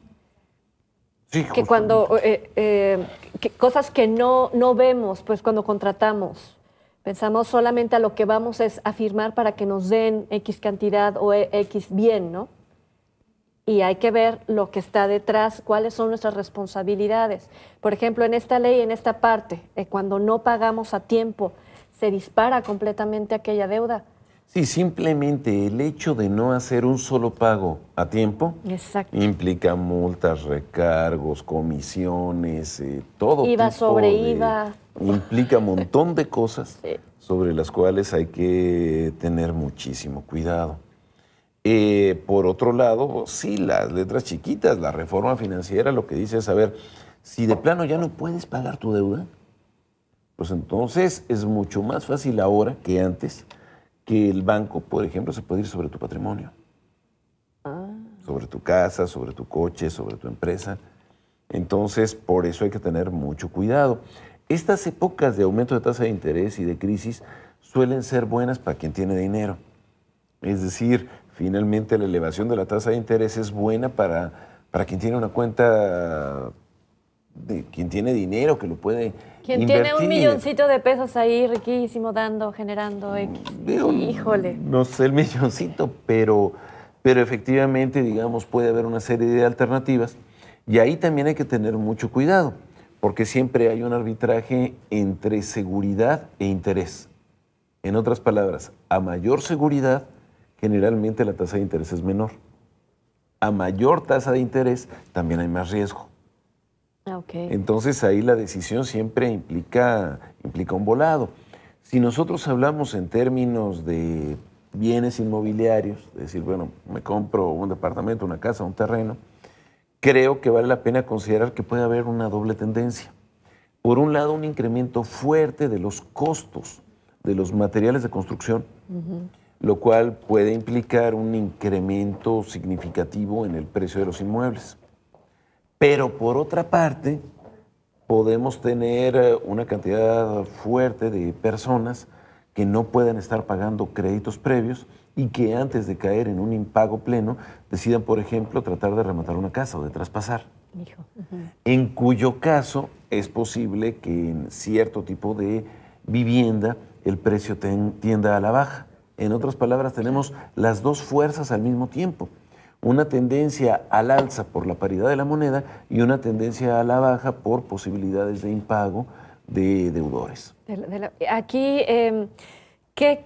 Sí, que cuando eh, eh, cosas que no, vemos, pues cuando contratamos, pensamos solamente a lo que vamos es a para que nos den X cantidad o eh, X bien, ¿no? y hay que ver lo que está detrás, cuáles son nuestras responsabilidades. Por ejemplo, en esta ley, en esta parte, eh, cuando no pagamos a tiempo, se dispara completamente aquella deuda. Sí, simplemente el hecho de no hacer un solo pago a tiempo implica multas, recargos, comisiones, eh, todo. IVA tipo sobre IVA. Implica un montón de cosas (laughs) sobre las cuales hay que tener muchísimo cuidado. Eh, por otro lado, sí, las letras chiquitas, la reforma financiera lo que dice es, a ver, si de plano ya no puedes pagar tu deuda, pues entonces es mucho más fácil ahora que antes que el banco, por ejemplo, se puede ir sobre tu patrimonio, ah. sobre tu casa, sobre tu coche, sobre tu empresa. Entonces, por eso hay que tener mucho cuidado. Estas épocas de aumento de tasa de interés y de crisis suelen ser buenas para quien tiene dinero. Es decir, finalmente la elevación de la tasa de interés es buena para, para quien tiene una cuenta, de, quien tiene dinero que lo puede... Quien tiene un milloncito de pesos ahí riquísimo dando, generando X. Híjole. No sé el milloncito, pero, pero efectivamente, digamos, puede haber una serie de alternativas. Y ahí también hay que tener mucho cuidado, porque siempre hay un arbitraje entre seguridad e interés. En otras palabras, a mayor seguridad, generalmente la tasa de interés es menor. A mayor tasa de interés también hay más riesgo. Ah, Entonces ahí la decisión siempre implica, implica un volado. Si nosotros hablamos en términos de bienes inmobiliarios, es decir, bueno, me compro un departamento, una casa, un terreno, creo que vale la pena considerar que puede haber una doble tendencia. Por un lado, un incremento fuerte de los costos de los materiales de construcción lo cual puede implicar un incremento significativo en el precio de los inmuebles. Pero por otra parte, podemos tener eh, una cantidad fuerte de personas que no puedan estar pagando créditos previos y que antes de caer en un impago pleno decidan, por ejemplo, tratar de rematar una casa o de traspasar. En cuyo caso es posible que en cierto tipo de vivienda el precio tienda a la baja. En otras palabras, tenemos las dos fuerzas al mismo tiempo. Una tendencia al alza por la paridad de la moneda y una tendencia a la baja por posibilidades de impago de deudores. aquí, em, ¿qué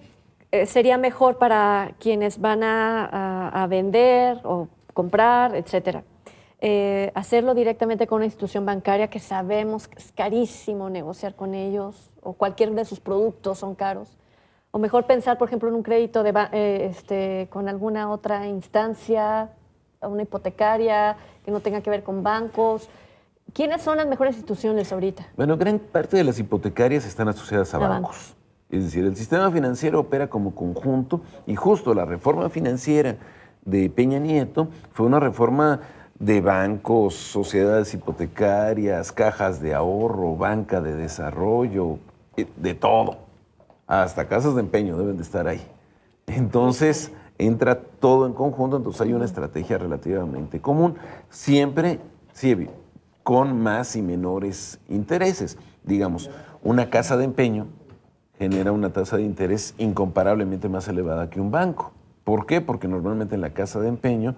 eh, sería mejor para quienes van a, vender o comprar, etcétera? Eh, hacerlo directamente con una institución bancaria que sabemos que es carísimo negociar con ellos o cualquier de sus productos son caros o mejor pensar, por ejemplo, en un crédito de, eh, este, con alguna otra instancia, una hipotecaria, que no tenga que ver con bancos. ¿Quiénes son las mejores instituciones ahorita? Bueno, gran parte de las hipotecarias están asociadas a, bancos. Es decir, el sistema financiero opera como conjunto y justo la reforma financiera de Peña Nieto fue una reforma de bancos, sociedades hipotecarias, cajas de ahorro, banca de desarrollo, eh, de todo hasta casas de empeño deben de estar ahí. Entonces entra todo en conjunto, entonces hay una estrategia relativamente común, siempre con más y menores intereses. Digamos, una casa de empeño genera una tasa de interés incomparablemente más elevada que un banco. ¿Por qué? Porque normalmente en la casa de empeño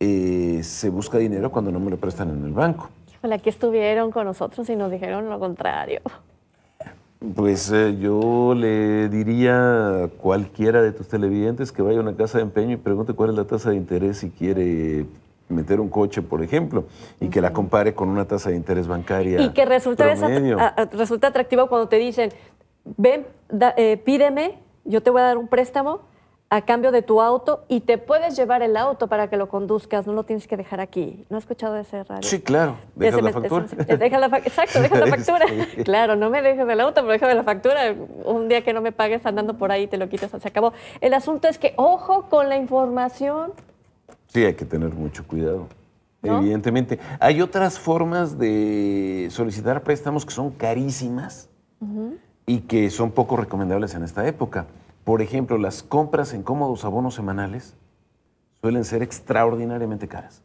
eh, se busca dinero cuando no me lo prestan en el banco. aquí estuvieron con nosotros y nos dijeron lo contrario. Pues eh, yo le diría a cualquiera de tus televidentes que vaya a una casa de empeño y pregunte cuál es la tasa de interés si quiere meter un coche, por ejemplo, y que la compare con una tasa de interés bancaria. Y que resulta, atractivo cuando te dicen, ven, eh, pídeme, yo te voy a dar un préstamo a cambio de tu auto y te puedes llevar el auto para que lo conduzcas, no lo tienes que dejar aquí. ¿No has escuchado de ese radio? Sí, claro. Deja la factura. exacto, deja la (laughs) factura. Claro, no me dejes el auto, pero déjame la factura. Un día que no me pagues andando por ahí, te lo quitas, se acabó. El asunto es que, ojo con la información. Sí, hay que tener mucho cuidado. Evidentemente. Hay otras formas de solicitar préstamos que son carísimas y que son poco recomendables en esta época. Por ejemplo, las compras en cómodos abonos semanales suelen ser extraordinariamente caras.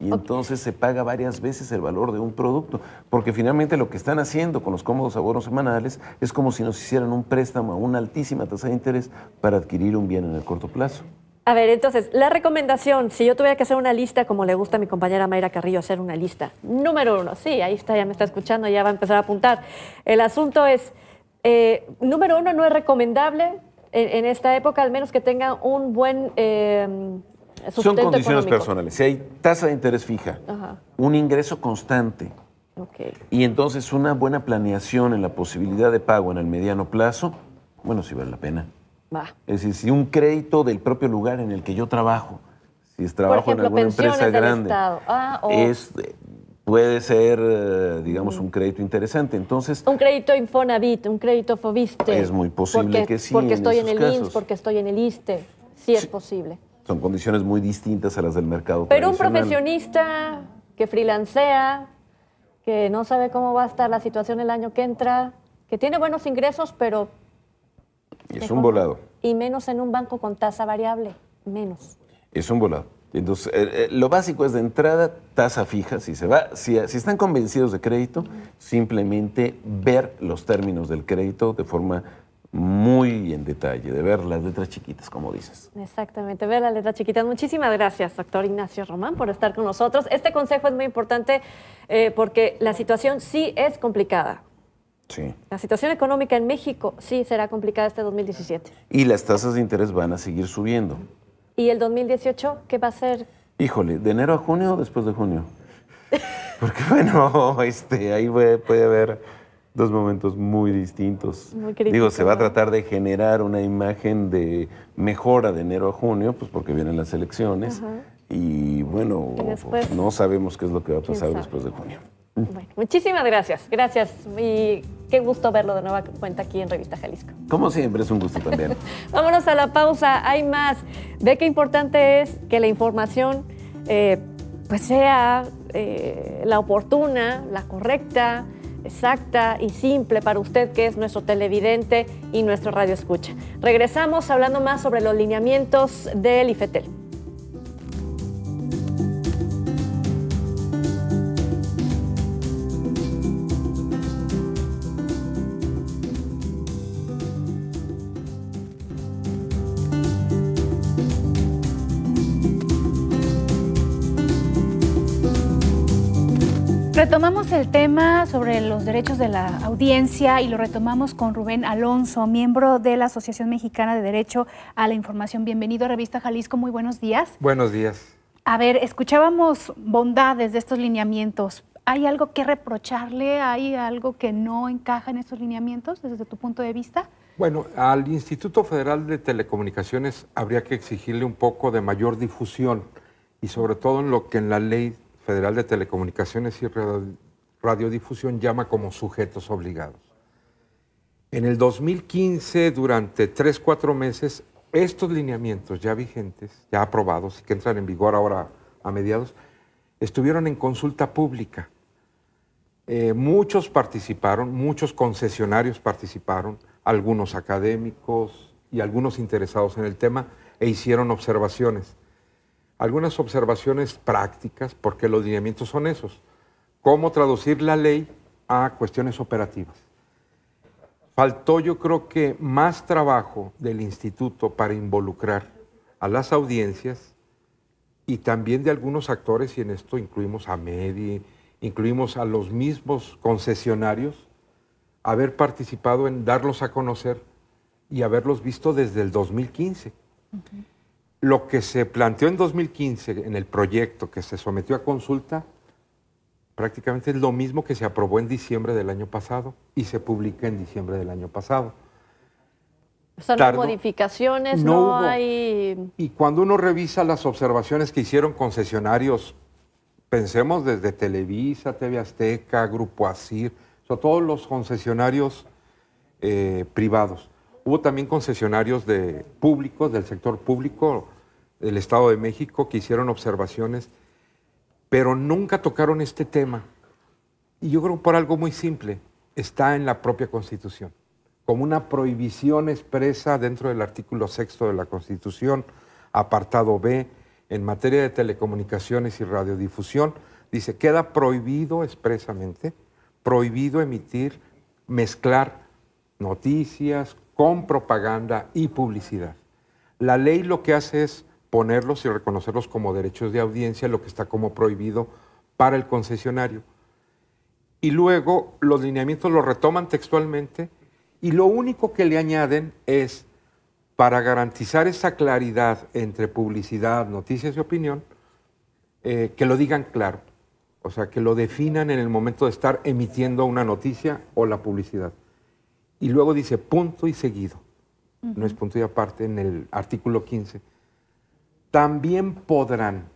Y entonces se paga varias veces el valor de un producto, porque finalmente lo que están haciendo con los cómodos abonos semanales es como si nos hicieran un préstamo a una altísima tasa de interés para adquirir un bien en el corto plazo. A ver, entonces, la recomendación, si yo tuviera que hacer una lista, como le gusta a mi compañera Mayra Carrillo hacer una lista, número uno, sí, ahí está, ya me está escuchando, ya va a empezar a apuntar. El asunto es, eh, número uno, no es recomendable en, esta época, al menos que tenga un buen... Em, Son condiciones personales. Si hay tasa de interés fija, un ingreso constante okay. y entonces una buena planeación en la posibilidad de pago en el mediano plazo, bueno, sí vale la pena. Va. Es decir, si un crédito del propio lugar en el que yo trabajo, si es trabajo en alguna empresa grande, ah, es puede ser, eh, digamos, mm. un crédito interesante. Entonces, un crédito Infonavit, un crédito Fobiste. Es muy posible que sí. Porque estoy en el porque estoy en el ISTE. Sí, es posible. Son condiciones muy distintas a las del mercado. Pero un profesionista que freelancea, que no sabe cómo va a estar la situación el año que entra, que tiene buenos ingresos, pero... Es un volado. Y menos en un banco con tasa variable, menos. Es un volado. Entonces, eh, eh, lo básico es de entrada, tasa fija, si se va, si, están convencidos de crédito, simplemente ver los términos del crédito de forma muy en detalle, de ver las letras chiquitas, como dices. Exactamente, ver las letras chiquitas. Muchísimas gracias, doctor Ignacio Román, por estar con nosotros. Este consejo es muy importante eh, porque la situación sí es complicada. Sí. La situación económica en México sí será complicada este 2017. Y las tasas de interés van a seguir subiendo. ¿Y el 2018 qué va a ser? Híjole, de enero a junio o después de junio. (laughs) Porque bueno, (laughs) este, ahí puede, haber dos momentos muy distintos. Digo, se va a tratar de generar una imagen de mejora de enero a junio, pues porque vienen las elecciones. Y bueno, pues, no sabemos qué es lo que va a pasar después de junio. muchísimas gracias. Gracias. Qué gusto verlo de nueva cuenta aquí en Revista Jalisco. Como siempre, es un gusto también. (laughs) Vámonos a la pausa, hay más. Ve qué importante es que la información eh, pues sea eh, la oportuna, la correcta, exacta y simple para usted que es nuestro televidente y nuestro radio escucha. Regresamos hablando más sobre los lineamientos del IFETEL. Retomamos el tema sobre los derechos de la audiencia y lo retomamos con Rubén Alonso, miembro de la Asociación Mexicana de Derecho a la Información. Bienvenido a Revista Jalisco, muy buenos días. Buenos días. A ver, escuchábamos bondades de estos lineamientos. ¿Hay algo que reprocharle? ¿Hay algo que no encaja en estos lineamientos desde tu punto de vista? Bueno, al Instituto Federal de Telecomunicaciones habría que exigirle un poco de mayor difusión y sobre todo en lo que en la ley Federal de Telecomunicaciones y Radiodifusión llama como sujetos obligados. En el 2015, durante tres, cuatro meses, estos lineamientos ya vigentes, ya aprobados y que entran en vigor ahora a mediados, estuvieron en consulta pública. Eh, muchos participaron, muchos concesionarios participaron, algunos académicos y algunos interesados en el tema e hicieron observaciones algunas observaciones prácticas, porque los lineamientos son esos. Cómo traducir la ley a cuestiones operativas. Faltó yo creo que más trabajo del instituto para involucrar a las audiencias y también de algunos actores, y en esto incluimos a Medi, incluimos a los mismos concesionarios, haber participado en darlos a conocer y haberlos visto desde el 2015 lo que se planteó en 2015 en el proyecto que se sometió a consulta prácticamente es lo mismo que se aprobó en diciembre del año pasado y se publica en diciembre del año pasado. O modificaciones, no, hay... Y cuando uno revisa las observaciones que hicieron concesionarios, pensemos desde Televisa, TV Azteca, Grupo Asir, o todos los concesionarios eh, privados, Hubo también concesionarios de públicos, del sector público del Estado de México, que hicieron observaciones, pero nunca tocaron este tema. Y yo creo por algo muy simple, está en la propia Constitución, como una prohibición expresa dentro del artículo sexto de la Constitución, apartado B, en materia de telecomunicaciones y radiodifusión, dice, queda prohibido expresamente, prohibido emitir, mezclar noticias, con propaganda y publicidad. La ley lo que hace es ponerlos y reconocerlos como derechos de audiencia, lo que está como prohibido para el concesionario. Y luego los lineamientos lo retoman textualmente y lo único que le añaden es, para garantizar esa claridad entre publicidad, noticias y opinión, eh, que lo digan claro, o sea, que lo definan en el momento de estar emitiendo una noticia o la publicidad y luego dice punto y seguido. No es punto y aparte en el artículo 15. También podrán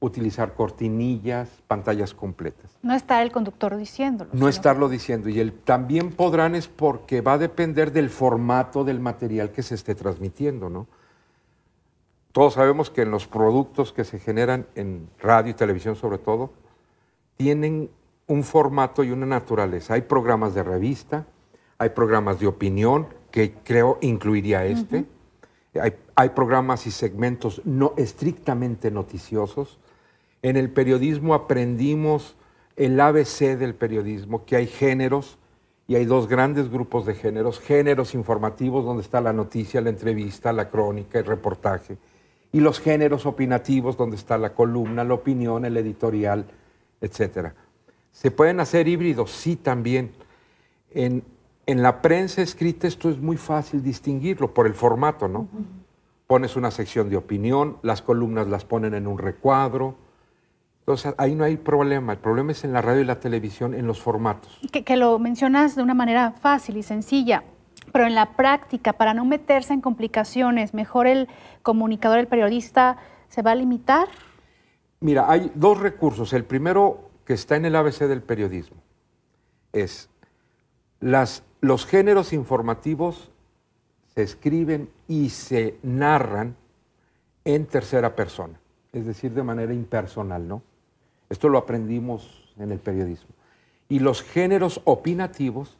utilizar cortinillas, pantallas completas. No está el conductor diciéndolo. No estarlo diciendo. Y el también podrán es porque va a depender del formato del material que se esté transmitiendo, ¿no? Todos sabemos que en los productos que se generan en radio y televisión sobre todo, tienen un formato y una naturaleza. Hay programas de revista, hay programas de opinión, que creo incluiría este. hay, programas y segmentos no estrictamente noticiosos. En el periodismo aprendimos el ABC del periodismo, que hay géneros y hay dos grandes grupos de géneros, géneros informativos donde está la noticia, la entrevista, la crónica, el reportaje, y los géneros opinativos donde está la columna, la opinión, el editorial, etc. ¿Se pueden hacer híbridos? Sí, también. En, en la prensa escrita esto es muy fácil distinguirlo por el formato, ¿no? Pones una sección de opinión, las columnas las ponen en un recuadro. Entonces ahí no hay problema, el problema es en la radio y la televisión, en los formatos. Que, que lo mencionas de una manera fácil y sencilla, pero en la práctica, para no meterse en complicaciones, mejor el comunicador, el periodista, se va a limitar. Mira, hay dos recursos. El primero que está en el ABC del periodismo es las los géneros informativos se escriben y se narran en tercera persona, es decir, de manera impersonal, ¿no? Esto lo aprendimos en el periodismo. Y los géneros opinativos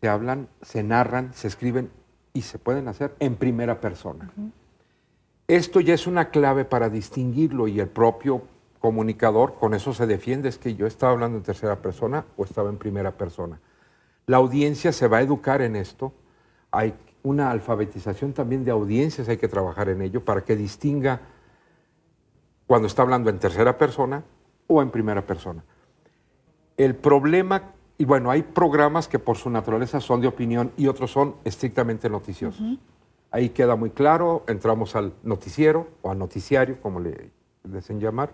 se hablan, se narran, se escriben y se pueden hacer en primera persona. Esto ya es una clave para distinguirlo y el propio comunicador con eso se defiende, es que yo estaba hablando en tercera persona o estaba en primera persona. La audiencia se va a educar en esto. Hay una alfabetización también de audiencias, hay que trabajar en ello para que distinga cuando está hablando en tercera persona o en primera persona. El problema, y bueno, hay programas que por su naturaleza son de opinión y otros son estrictamente noticiosos. Ahí queda muy claro, entramos al noticiero o al noticiario, como le deseen llamar,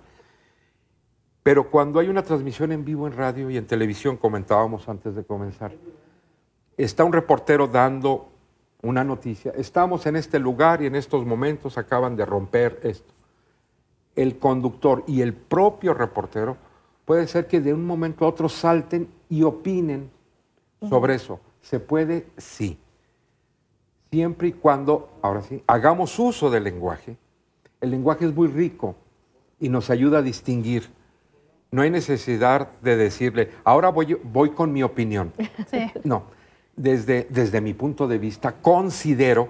pero cuando hay una transmisión en vivo en radio y en televisión, comentábamos antes de comenzar, está un reportero dando una noticia. Estamos en este lugar y en estos momentos acaban de romper esto. El conductor y el propio reportero puede ser que de un momento a otro salten y opinen sobre eso. ¿Se puede? Sí. Siempre y cuando, ahora sí, hagamos uso del lenguaje. El lenguaje es muy rico y nos ayuda a distinguir no hay necesidad de decirle, ahora voy, con mi opinión. (laughs) No, desde, desde mi punto de vista, considero,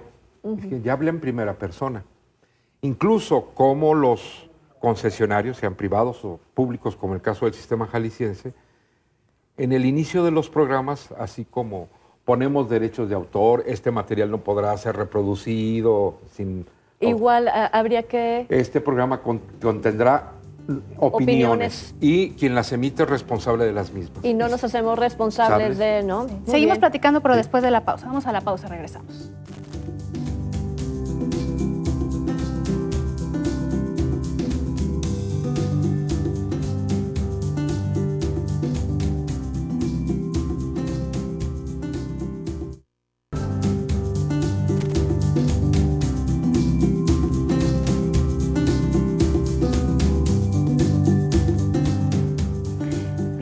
ya hablé en primera persona, incluso como los concesionarios, sean privados o públicos, como el caso del sistema jalisciense, en el inicio de los programas, así como ponemos derechos de autor, este material no podrá ser reproducido sin... Igual habría que... Este programa contendrá opiniones, y quien las emite es responsable de las mismas. Y no nos hacemos responsables de, ¿no? Seguimos platicando, pero después de la pausa. Vamos a la pausa, regresamos.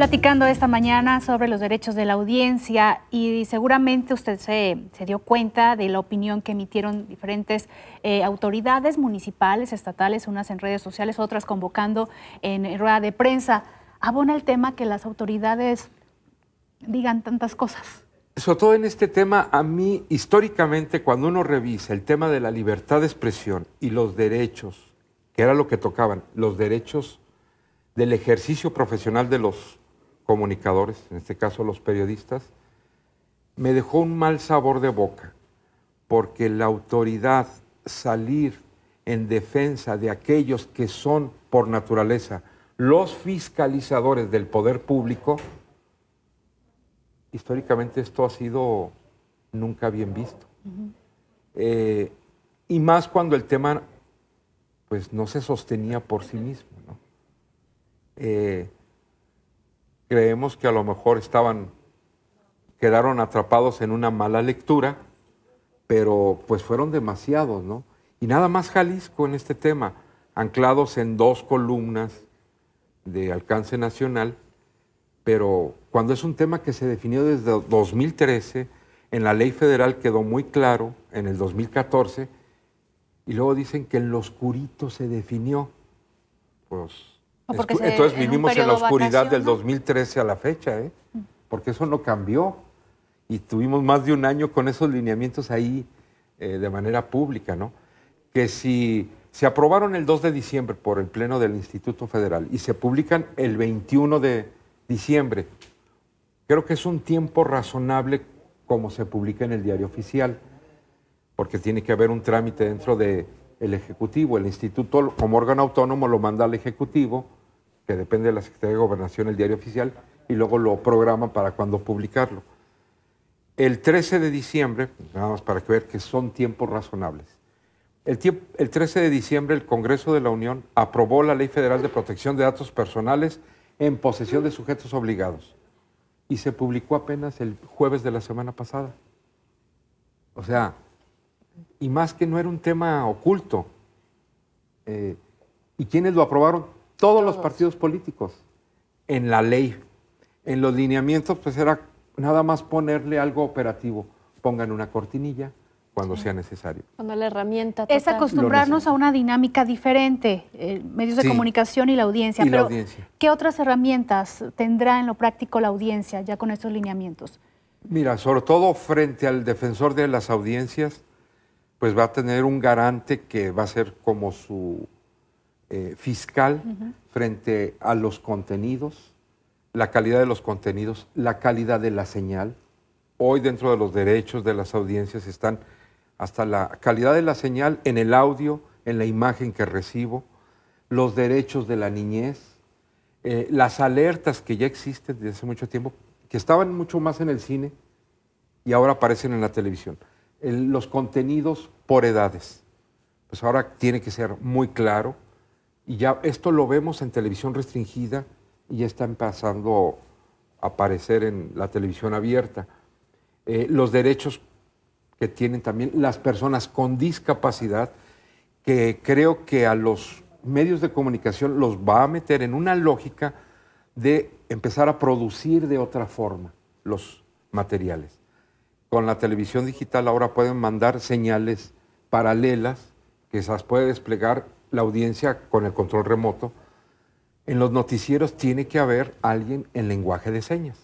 platicando esta mañana sobre los derechos de la audiencia y seguramente usted se, dio cuenta de la opinión que emitieron diferentes eh, autoridades municipales, estatales, unas en redes sociales, otras convocando en rueda de prensa. Abona el tema que las autoridades digan tantas cosas. Sobre todo en este tema, a mí históricamente cuando uno revisa el tema de la libertad de expresión y los derechos, que era lo que tocaban, los derechos del ejercicio profesional de los comunicadores, en este caso los periodistas, me dejó un mal sabor de boca, porque la autoridad salir en defensa de aquellos que son por naturaleza los fiscalizadores del poder público, históricamente esto ha sido nunca bien visto. Eh, y más cuando el tema pues no se sostenía por sí mismo. ¿no? Eh, creemos que a lo mejor estaban, quedaron atrapados en una mala lectura, pero pues fueron demasiados, ¿no? Y nada más Jalisco en este tema, anclados en dos columnas de alcance nacional, pero cuando es un tema que se definió desde 2013, en la ley federal quedó muy claro, en el 2014, y luego dicen que en los curitos se definió. Pues entonces vivimos en, la oscuridad del 2013 a la fecha, ¿eh? mm. porque eso no cambió. Y tuvimos más de un año con esos lineamientos ahí eh, de manera pública, ¿no? Que si se aprobaron el 2 de diciembre por el Pleno del Instituto Federal y se publican el 21 de diciembre, creo que es un tiempo razonable como se publica en el diario oficial, porque tiene que haber un trámite dentro del Ejecutivo. El Instituto como órgano autónomo lo manda al Ejecutivo que depende de la Secretaría de Gobernación, el diario oficial, y luego lo programan para cuando publicarlo. El 13 de diciembre, nada más para que ver que son tiempos razonables, el, el 13 de diciembre el Congreso de la Unión aprobó la Ley Federal de Protección de Datos Personales en posesión de sujetos obligados y se publicó apenas el jueves de la semana pasada. O sea, y más que no era un tema oculto. Eh, ¿Y quiénes lo aprobaron? todos, los partidos políticos en la ley, en los lineamientos, pues era nada más ponerle algo operativo. Pongan una cortinilla cuando sea necesario. Cuando la herramienta... Es acostumbrarnos a una dinámica diferente, eh, medios de comunicación y la audiencia. la audiencia. ¿qué otras herramientas tendrá en lo práctico la audiencia ya con estos lineamientos? Mira, sobre todo frente al defensor de las audiencias, pues va a tener un garante que va a ser como su eh, fiscal frente a los contenidos, la calidad de los contenidos, la calidad de la señal. Hoy dentro de los derechos de las audiencias están hasta la calidad de la señal en el audio, en la imagen que recibo, los derechos de la niñez, eh, las alertas que ya existen desde hace mucho tiempo, que estaban mucho más en el cine y ahora aparecen en la televisión. los contenidos por edades. Pues ahora tiene que ser muy claro, y ya esto lo vemos en televisión restringida y ya está empezando a aparecer en la televisión abierta. Eh, los derechos que tienen también las personas con discapacidad, que creo que a los medios de comunicación los va a meter en una lógica de empezar a producir de otra forma los materiales. Con la televisión digital ahora pueden mandar señales paralelas que las puede desplegar la audiencia con el control remoto, en los noticieros tiene que haber alguien en lenguaje de señas,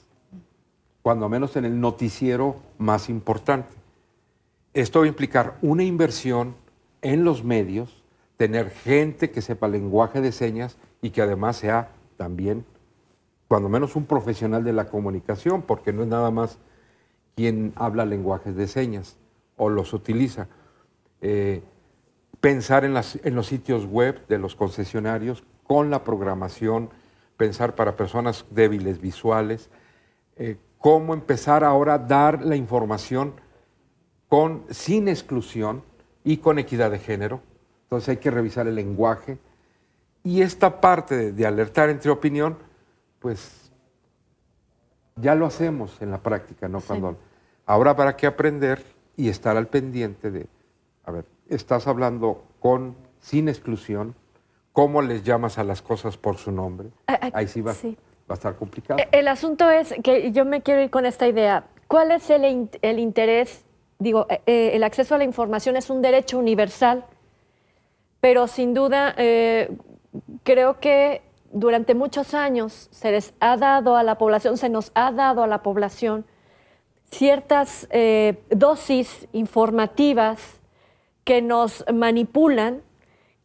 cuando menos en el noticiero más importante. Esto va a implicar una inversión en los medios, tener gente que sepa lenguaje de señas y que además sea también, cuando menos, un profesional de la comunicación, porque no es nada más quien habla lenguajes de señas o los utiliza. Eh, pensar en, los sitios web de los concesionarios con la programación, pensar para personas débiles visuales, eh, cómo empezar ahora a dar la información con, sin exclusión y con equidad de género. Entonces hay que revisar el lenguaje. Y esta parte de, alertar entre opinión, pues ya lo hacemos en la práctica, ¿no? Cuando, ahora habrá que aprender y estar al pendiente de, a ver, estás hablando con, sin exclusión, cómo les llamas a las cosas por su nombre. Ahí sí va, va, a estar complicado. E, el asunto es que yo me quiero ir con esta idea. ¿Cuál es el, interés? Digo, eh, eh, el acceso a la información es un derecho universal, pero sin duda eh, creo que durante muchos años se les ha dado a la población, se nos ha dado a la población ciertas dosis informativas que nos manipulan,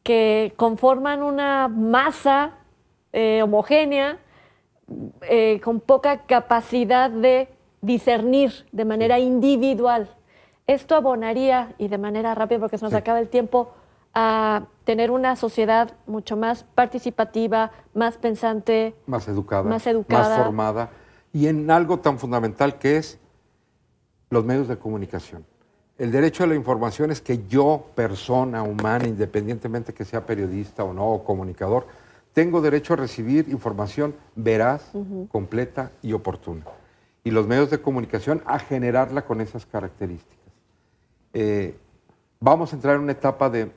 que conforman una masa eh, homogénea eh, con poca capacidad de discernir de manera individual. Esto abonaría, y de manera rápida porque se nos acaba el tiempo, a tener una sociedad mucho más participativa, más pensante, más educada, más, educada. más formada y en algo tan fundamental que es los medios de comunicación. El derecho a la información es que yo, persona humana, independientemente que sea periodista o no, o comunicador, tengo derecho a recibir información veraz, completa y oportuna. Y los medios de comunicación a generarla con esas características. Eh, vamos a entrar en una etapa de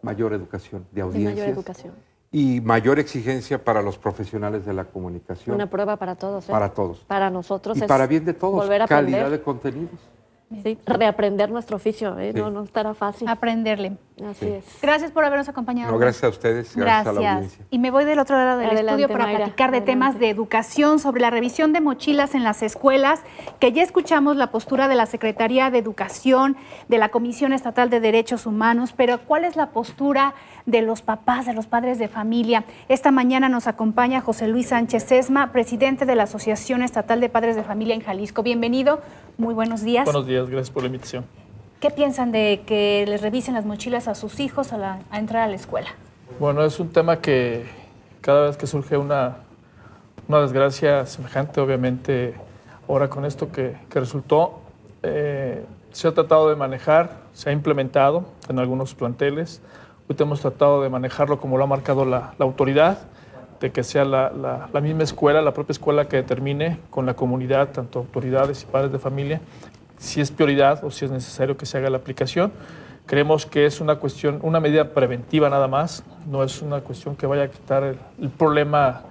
mayor educación, de audiencias. mayor educación. Y mayor exigencia para los profesionales de la comunicación. Una prueba para todos. ¿eh? Para todos. Para nosotros. Y para bien de todos. Volver calidad de contenidos. Sí, reaprender nuestro oficio, ¿eh? no, estará fácil. Aprenderle. Así es. Gracias por habernos acompañado. gracias a ustedes, gracias, a la audiencia. Y me voy del otro lado del estudio para platicar de temas de educación, sobre la revisión de mochilas en las escuelas, que ya escuchamos la postura de la Secretaría de Educación, de la Comisión Estatal de Derechos Humanos, pero ¿cuál es la postura de los papás, de los padres de familia. Esta mañana nos acompaña José Luis Sánchez Esma, presidente de la Asociación Estatal de Padres de Familia en Jalisco. Bienvenido, muy buenos días. Buenos días, gracias por la invitación. ¿Qué piensan de que les revisen las mochilas a sus hijos a, entrar a la escuela? Bueno, es un tema que cada vez que surge una, una desgracia semejante, obviamente, ahora con esto que, que resultó, eh, se ha tratado de manejar, se ha implementado en algunos planteles, Hoy hemos tratado de manejarlo como lo ha marcado la, autoridad, de que sea la, misma escuela, la propia escuela que determine con la comunidad, tanto autoridades y padres de familia, si es prioridad o si es necesario que se haga la aplicación. Creemos que es una cuestión, una medida preventiva nada más, no es una cuestión que vaya a quitar el, problema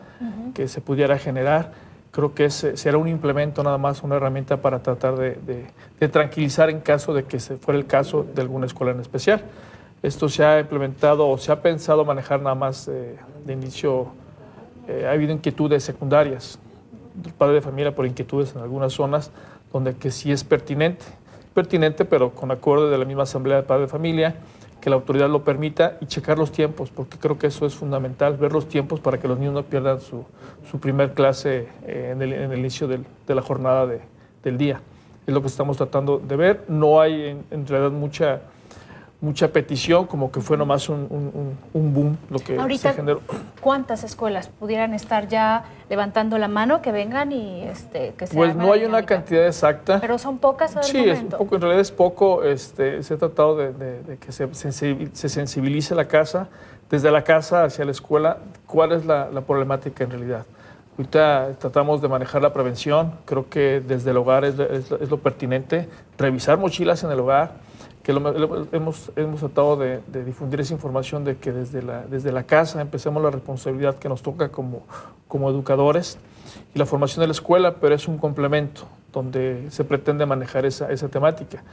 que se pudiera generar. Creo que será un implemento nada más, una herramienta para tratar de, de tranquilizar en caso de que se fuera el caso de alguna escuela en especial. Esto se ha implementado o se ha pensado manejar nada más eh, de inicio. Eh, ha habido inquietudes secundarias, del padre de familia por inquietudes en algunas zonas, donde que sí es pertinente, pertinente, pero con acuerdo de la misma asamblea de padre de familia, que la autoridad lo permita y checar los tiempos, porque creo que eso es fundamental, ver los tiempos para que los niños no pierdan su, primer clase eh, en, el, inicio de la jornada del día. Es lo que estamos tratando de ver. No hay en realidad mucha mucha petición, como que fue nomás un, boom lo que se generó. ¿Cuántas escuelas pudieran estar ya levantando la mano que vengan y este, que se Pues no hay una cantidad exacta. Pero son pocas. Sí, es poco, en realidad es poco. Este, se ha tratado de, que se, se sensibilice la casa, desde la casa hacia la escuela, cuál es la, problemática en realidad. Ahorita tratamos de manejar la prevención, creo que desde el hogar es, lo pertinente, revisar mochilas en el hogar, que hemos, hemos tratado de, difundir esa información de que desde la, desde la casa empecemos la responsabilidad que nos toca como, como educadores y la formación de la escuela, pero es un complemento donde se pretende manejar esa, esa temática.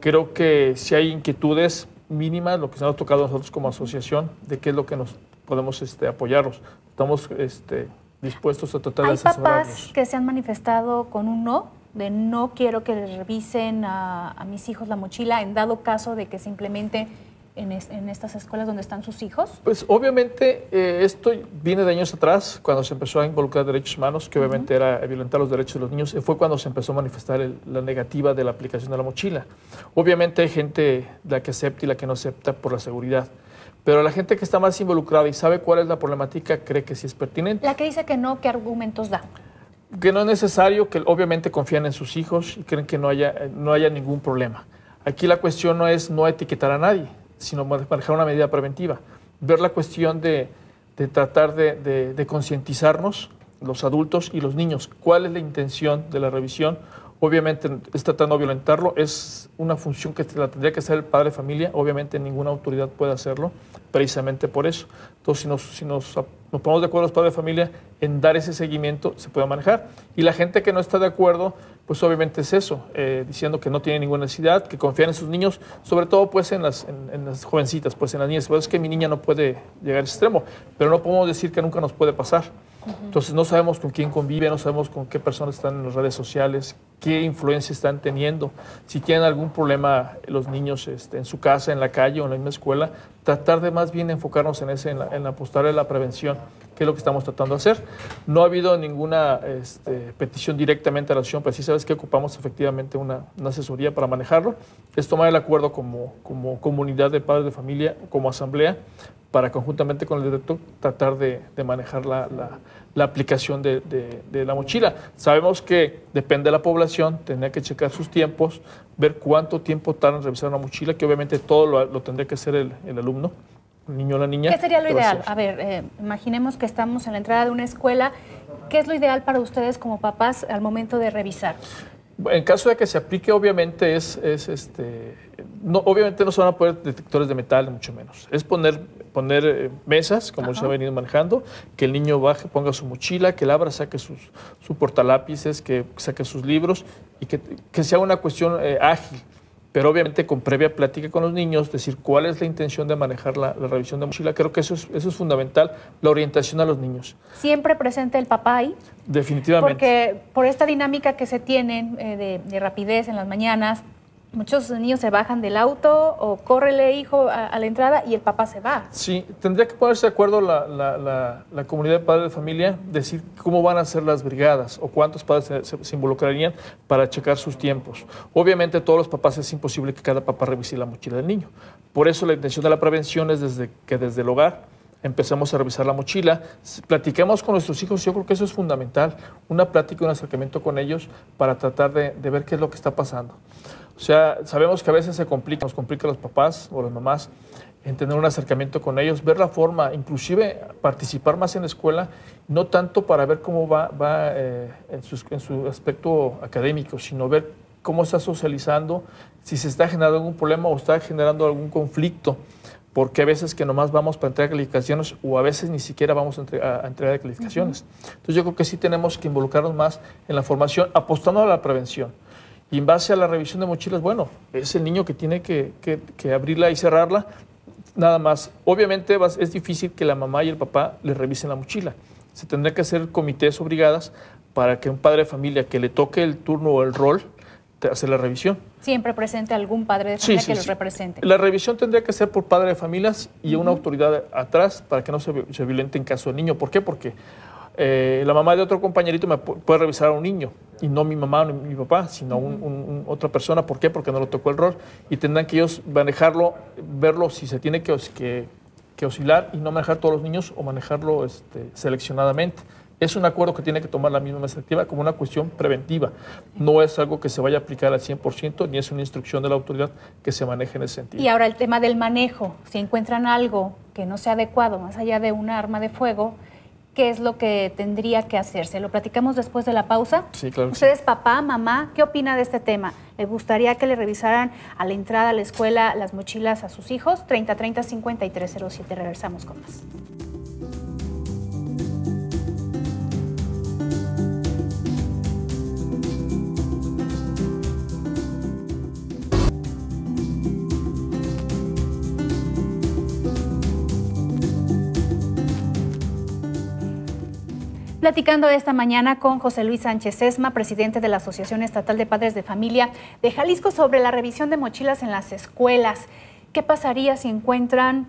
Creo que si hay inquietudes mínimas, lo que se nos ha tocado a nosotros como asociación, de qué es lo que nos podemos este, apoyarlos. Estamos este, dispuestos a tratar de ¿Hay papás que se han manifestado con un no? de no quiero que les revisen a, mis hijos la mochila en dado caso de que simplemente en, estas escuelas donde están sus hijos? Pues obviamente eh, esto viene de años atrás, cuando se empezó a involucrar derechos humanos, que obviamente era violentar los derechos de los niños, fue cuando se empezó a manifestar la negativa de la aplicación de la mochila. Obviamente hay gente la que acepta y la que no acepta por la seguridad. Pero la gente que está más involucrada y sabe cuál es la problemática cree que sí es pertinente. La que dice que no, ¿qué argumentos da? que no es necesario, que obviamente confían en sus hijos y creen que no haya, no haya ningún problema. Aquí la cuestión no es no etiquetar a nadie, sino manejar una medida preventiva. Ver la cuestión de, tratar de concientizarnos, los adultos y los niños, cuál es la intención de la revisión, obviamente está tratando de violentarlo, es una función que la tendría que hacer el padre de familia, obviamente ninguna autoridad puede hacerlo, precisamente por eso. Entonces, si nos, si nos, ponemos de acuerdo los padres de familia en dar ese seguimiento, se puede manejar. Y la gente que no está de acuerdo, pues obviamente es eso, eh, diciendo que no tiene ninguna necesidad, que confían en sus niños, sobre todo pues en las, en, las jovencitas, pues en las niñas. Pues es que mi niña no puede llegar al extremo, pero no podemos decir que nunca nos puede pasar. Entonces no sabemos con quién convive, no sabemos con qué personas están en las redes sociales, qué influencia están teniendo. Si tienen algún problema los niños este, en su casa, en la calle o en la misma escuela, tratar de más bien enfocarnos en ese, en, la, apostar a la prevención, que es lo que estamos tratando de hacer. No ha habido ninguna este, petición directamente a la asociación, pero sí sabes que ocupamos efectivamente una, asesoría para manejarlo. Es tomar el acuerdo como, comunidad de padres de familia, como asamblea, para conjuntamente con el director tratar de, manejar la, la la aplicación de, la mochila. Sabemos que depende de la población, tendría que checar sus tiempos, ver cuánto tiempo tardan en revisar una mochila, que obviamente todo lo, tendría que hacer el, alumno, el niño o la niña. ¿Qué sería lo ideal? A, ver, eh, imaginemos que estamos en la entrada de una escuela. ¿Qué es lo ideal para ustedes como papás al momento de revisar? En caso de que se aplique, obviamente es, es este, no, obviamente no se van a poner detectores de metal, mucho menos. Es poner poner eh, mesas, como se ha venido manejando, que el niño baje, ponga su mochila, que el abra, saque sus, su portalápices, que saque sus libros y que, sea una cuestión eh, ágil. Pero obviamente con previa plática con los niños, decir cuál es la intención de manejar la, revisión de mochila, creo que eso es, eso es fundamental, la orientación a los niños. ¿Siempre presente el papá ahí? Definitivamente. Porque por esta dinámica que se tienen eh, de rapidez en las mañanas, Muchos niños se bajan del auto o córrele hijo a, la entrada y el papá se va. Sí, tendría que ponerse de acuerdo la, comunidad de padres de familia, decir cómo van a ser las brigadas o cuántos padres se, involucrarían para checar sus tiempos. Obviamente todos los papás es imposible que cada papá revise la mochila del niño. Por eso la intención de la prevención es desde, que desde el hogar empecemos a revisar la mochila, platiquemos con nuestros hijos, yo creo que eso es fundamental, una plática, un acercamiento con ellos para tratar de ver qué es lo que está pasando. O sea, sabemos que a veces se complica, nos complica a los papás o las mamás en tener un acercamiento con ellos, ver la forma, inclusive participar más en la escuela, no tanto para ver cómo va, eh, en, su aspecto académico, sino ver cómo está socializando, si se está generando algún problema o está generando algún conflicto, porque a veces que nomás vamos para entregar calificaciones o a veces ni siquiera vamos a, entregar calificaciones. Entonces yo creo que sí tenemos que involucrarnos más en la formación, apostando a la prevención. Y en base a la revisión de mochilas, bueno, es el niño que tiene que, abrirla y cerrarla. Nada más. Obviamente es difícil que la mamá y el papá le revisen la mochila. Se tendrá que hacer comités o para que un padre de familia que le toque el turno o el rol te hace la revisión. Siempre presente algún padre de familia que lo represente. La revisión tendría que ser por padre de familias y una autoridad atrás para que no se, se violente en caso del niño. ¿Por qué? Porque eh, la mamá de otro compañerito me puede revisar a un niño, y no mi mamá ni mi papá, sino un, otra persona. ¿Por qué? Porque no lo tocó el rol. Y tendrán que ellos manejarlo, verlo si se tiene que, oscilar y no manejar todos los niños o manejarlo este, seleccionadamente. Es un acuerdo que tiene que tomar la misma iniciativa como una cuestión preventiva. No es algo que se vaya a aplicar al 100% ni es una instrucción de la autoridad que se maneje en ese sentido. Y ahora el tema del manejo. Si encuentran algo que no sea adecuado, más allá de un arma de fuego, qué es lo que tendría que hacerse. Lo platicamos después de la pausa. Sí, claro. Ustedes, papá, mamá, ¿qué opina de este tema? ¿Le gustaría que le revisaran a la entrada a la escuela las mochilas a sus hijos? 3030, 30 Regresamos con más. platicando esta mañana con José Luis Sánchez Esma, presidente de la Asociación Estatal de Padres de Familia de Jalisco, sobre la revisión de mochilas en las escuelas. ¿Qué pasaría si encuentran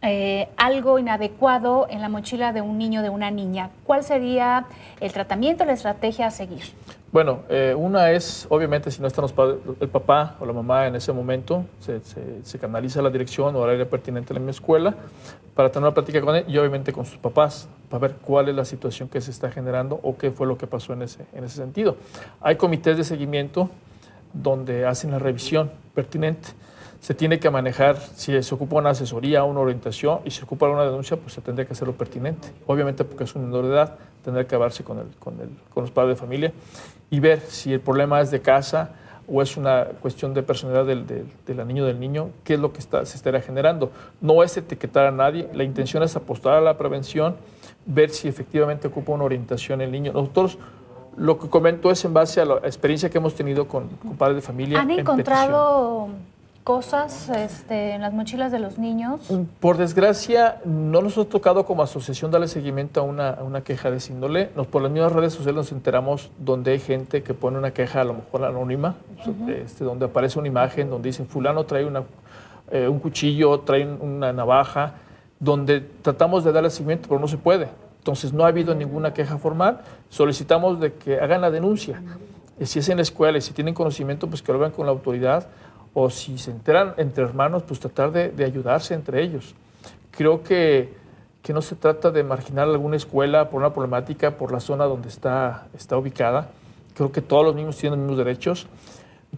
eh, algo inadecuado en la mochila de un niño, o de una niña? ¿Cuál sería el tratamiento, la estrategia a seguir? Bueno, eh, una es, obviamente, si no están los el papá o la mamá en ese momento, se, canaliza la dirección o el área pertinente de la escuela para tener una plática con él y obviamente con sus papás, para ver cuál es la situación que se está generando o qué fue lo que pasó en ese, en ese sentido. Hay comités de seguimiento donde hacen la revisión pertinente. Se tiene que manejar, si se ocupa una asesoría, una orientación y se ocupa una denuncia, pues se tendría que hacer lo pertinente. Obviamente porque es un menor de edad, tendrá que hablarse con, el, con, el, con los padres de familia y ver si el problema es de casa o es una cuestión de personalidad del, del, niño del niño, qué es lo que se estará generando. No es etiquetar a nadie, la intención es apostar a la prevención, ver si efectivamente ocupa una orientación el niño. Nosotros lo que comento es en base a la experiencia que hemos tenido con, padres de familia. ¿Han encontrado cosas este, en las mochilas de los niños? Mm, por desgracia, no nos ha tocado como asociación darle seguimiento a una, queja de síndole. por las mismas redes sociales nos enteramos donde hay gente que pone una queja a lo mejor anónima, este, donde aparece una imagen, donde dicen fulano trae eh, un cuchillo, trae una navaja, donde tratamos de darle seguimiento, pero no se puede. Entonces no ha habido ninguna queja formal. Solicitamos de que hagan la denuncia. Si es en la escuela y si tienen conocimiento, pues que lo vean con la autoridad o si se enteran entre hermanos, pues tratar de, ayudarse entre ellos. Creo que, no se trata de marginar alguna escuela por una problemática, por la zona donde está, está ubicada. Creo que todos los niños tienen los mismos derechos.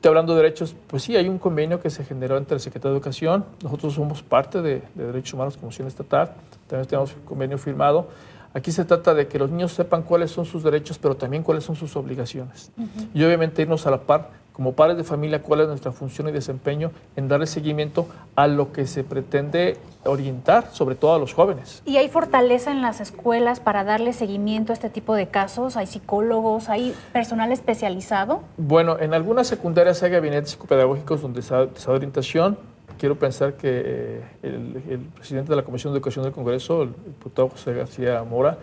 Y hablando de derechos, pues sí, hay un convenio que se generó entre el Secretario de Educación. Nosotros somos parte de, Derechos Humanos como Comisión Estatal. También tenemos un convenio firmado. Aquí se trata de que los niños sepan cuáles son sus derechos, pero también cuáles son sus obligaciones. Y obviamente irnos a la par como padres de familia, cuál es nuestra función y desempeño en darle seguimiento a lo que se pretende orientar, sobre todo a los jóvenes. ¿Y hay fortaleza en las escuelas para darle seguimiento a este tipo de casos? ¿Hay psicólogos? ¿Hay personal especializado? Bueno, en algunas secundarias hay gabinetes psicopedagógicos donde se da, orientación. Quiero pensar que eh, el, presidente de la Comisión de Educación del Congreso, el diputado José García Mora,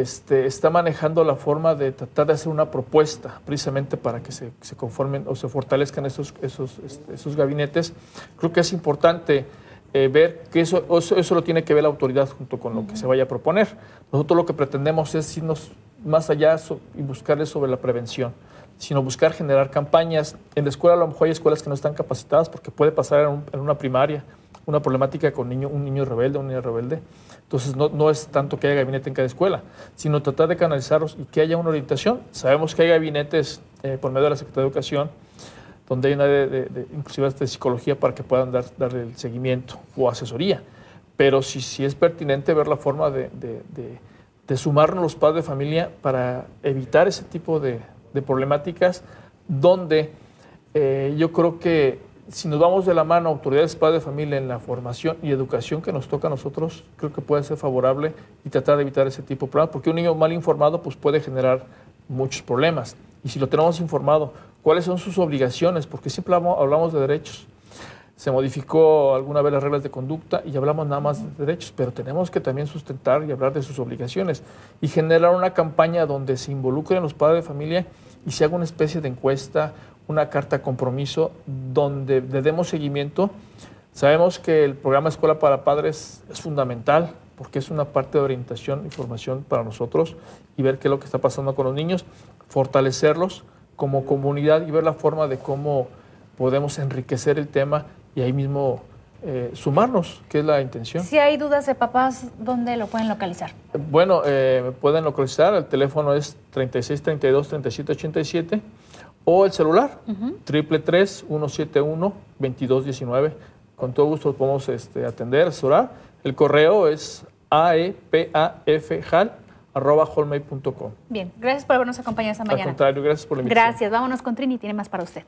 este, está manejando la forma de tratar de hacer una propuesta precisamente para que se, conformen o se fortalezcan este, esos, gabinetes. Creo que es importante eh, ver que eso, eso, lo tiene que ver la autoridad junto con lo que se vaya a proponer. Nosotros lo que pretendemos es irnos más allá y buscarle sobre la prevención, sino buscar generar campañas. En la escuela a lo mejor hay escuelas que no están capacitadas porque puede pasar en, en una primaria una problemática con niño, un niño rebelde, un niño rebelde. Entonces no, es tanto que haya gabinete en cada escuela, sino tratar de canalizarlos y que haya una orientación. Sabemos que hay gabinetes eh, por medio de la Secretaría de Educación donde hay una de, de, inclusive de psicología para que puedan dar, darle el seguimiento o asesoría. Pero sí, sí es pertinente ver la forma de, de, sumarnos los padres de familia para evitar ese tipo de, problemáticas donde eh, yo creo que si nos vamos de la mano autoridades padres de familia en la formación y educación que nos toca a nosotros, creo que puede ser favorable y tratar de evitar ese tipo de problemas, porque un niño mal informado pues, puede generar muchos problemas. Y si lo tenemos informado, ¿cuáles son sus obligaciones? Porque siempre hablamos de derechos. Se modificó alguna vez las reglas de conducta y hablamos nada más de derechos, pero tenemos que también sustentar y hablar de sus obligaciones y generar una campaña donde se involucren los padres de familia y se haga una especie de encuesta una carta compromiso donde le demos seguimiento. Sabemos que el programa Escuela para Padres es fundamental porque es una parte de orientación y formación para nosotros y ver qué es lo que está pasando con los niños, fortalecerlos como comunidad y ver la forma de cómo podemos enriquecer el tema y ahí mismo eh, sumarnos, que es la intención. Si hay dudas de papás, ¿dónde lo pueden localizar? Bueno, eh, pueden localizar, el teléfono es 3632-3787 o el celular, triple siete uno 2219 Con todo gusto podemos este, atender, asesorar. El correo es aepafjal.com. Bien, gracias por habernos acompañado esta mañana. Al contrario, gracias por la invitación. Gracias, vámonos con Trini, tiene más para usted.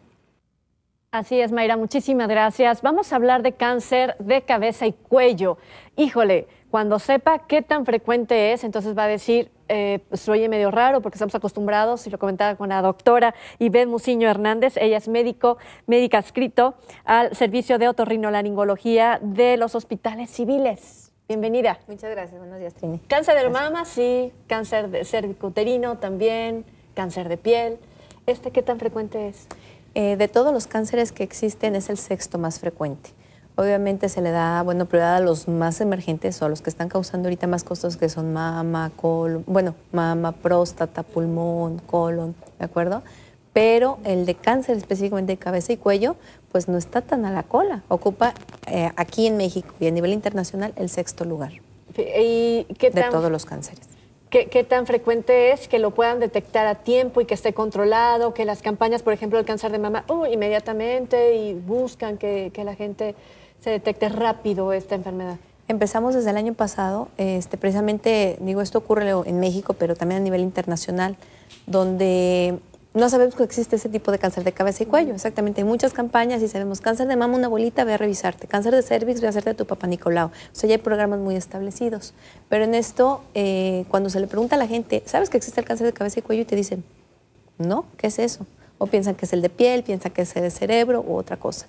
Así es, Mayra, muchísimas gracias. Vamos a hablar de cáncer de cabeza y cuello. Híjole, cuando sepa qué tan frecuente es, entonces va a decir, eh, se oye medio raro porque estamos acostumbrados, y lo comentaba con la doctora Ivette Muciño Hernández, ella es médico, médica adscrito al servicio de otorrinolaringología de los hospitales civiles. Bienvenida. Muchas gracias, buenos días, Trini. Cáncer de mama, sí, cáncer de cervicuterino también, cáncer de piel. ¿Este qué tan frecuente es? Eh, de todos los cánceres que existen es el sexto más frecuente. Obviamente se le da, bueno, prioridad a los más emergentes o a los que están causando ahorita más costos que son mama, colon, bueno, mama, próstata, pulmón, colon, ¿de acuerdo? Pero el de cáncer específicamente de cabeza y cuello, pues no está tan a la cola. Ocupa eh, aquí en México y a nivel internacional el sexto lugar ¿Y qué de todos los cánceres. ¿qué, tan frecuente es que lo puedan detectar a tiempo y que esté controlado? Que las campañas, por ejemplo, el cáncer de mama, uh, inmediatamente y buscan que la gente se detecte rápido esta enfermedad? Empezamos desde el año pasado, este, precisamente, digo, esto ocurre en México, pero también a nivel internacional, donde no sabemos que existe ese tipo de cáncer de cabeza y cuello. Exactamente, hay muchas campañas y sabemos cáncer de mama, una bolita, ve a revisarte, cáncer de cervix, ve a hacerte tu papá Nicolau. O sea, ya hay programas muy establecidos. Pero en esto, eh, cuando se le pregunta a la gente, ¿sabes que existe el cáncer de cabeza y cuello? Y te dicen, no, ¿qué es eso? O piensan que es el de piel, piensan que es el de cerebro u otra cosa.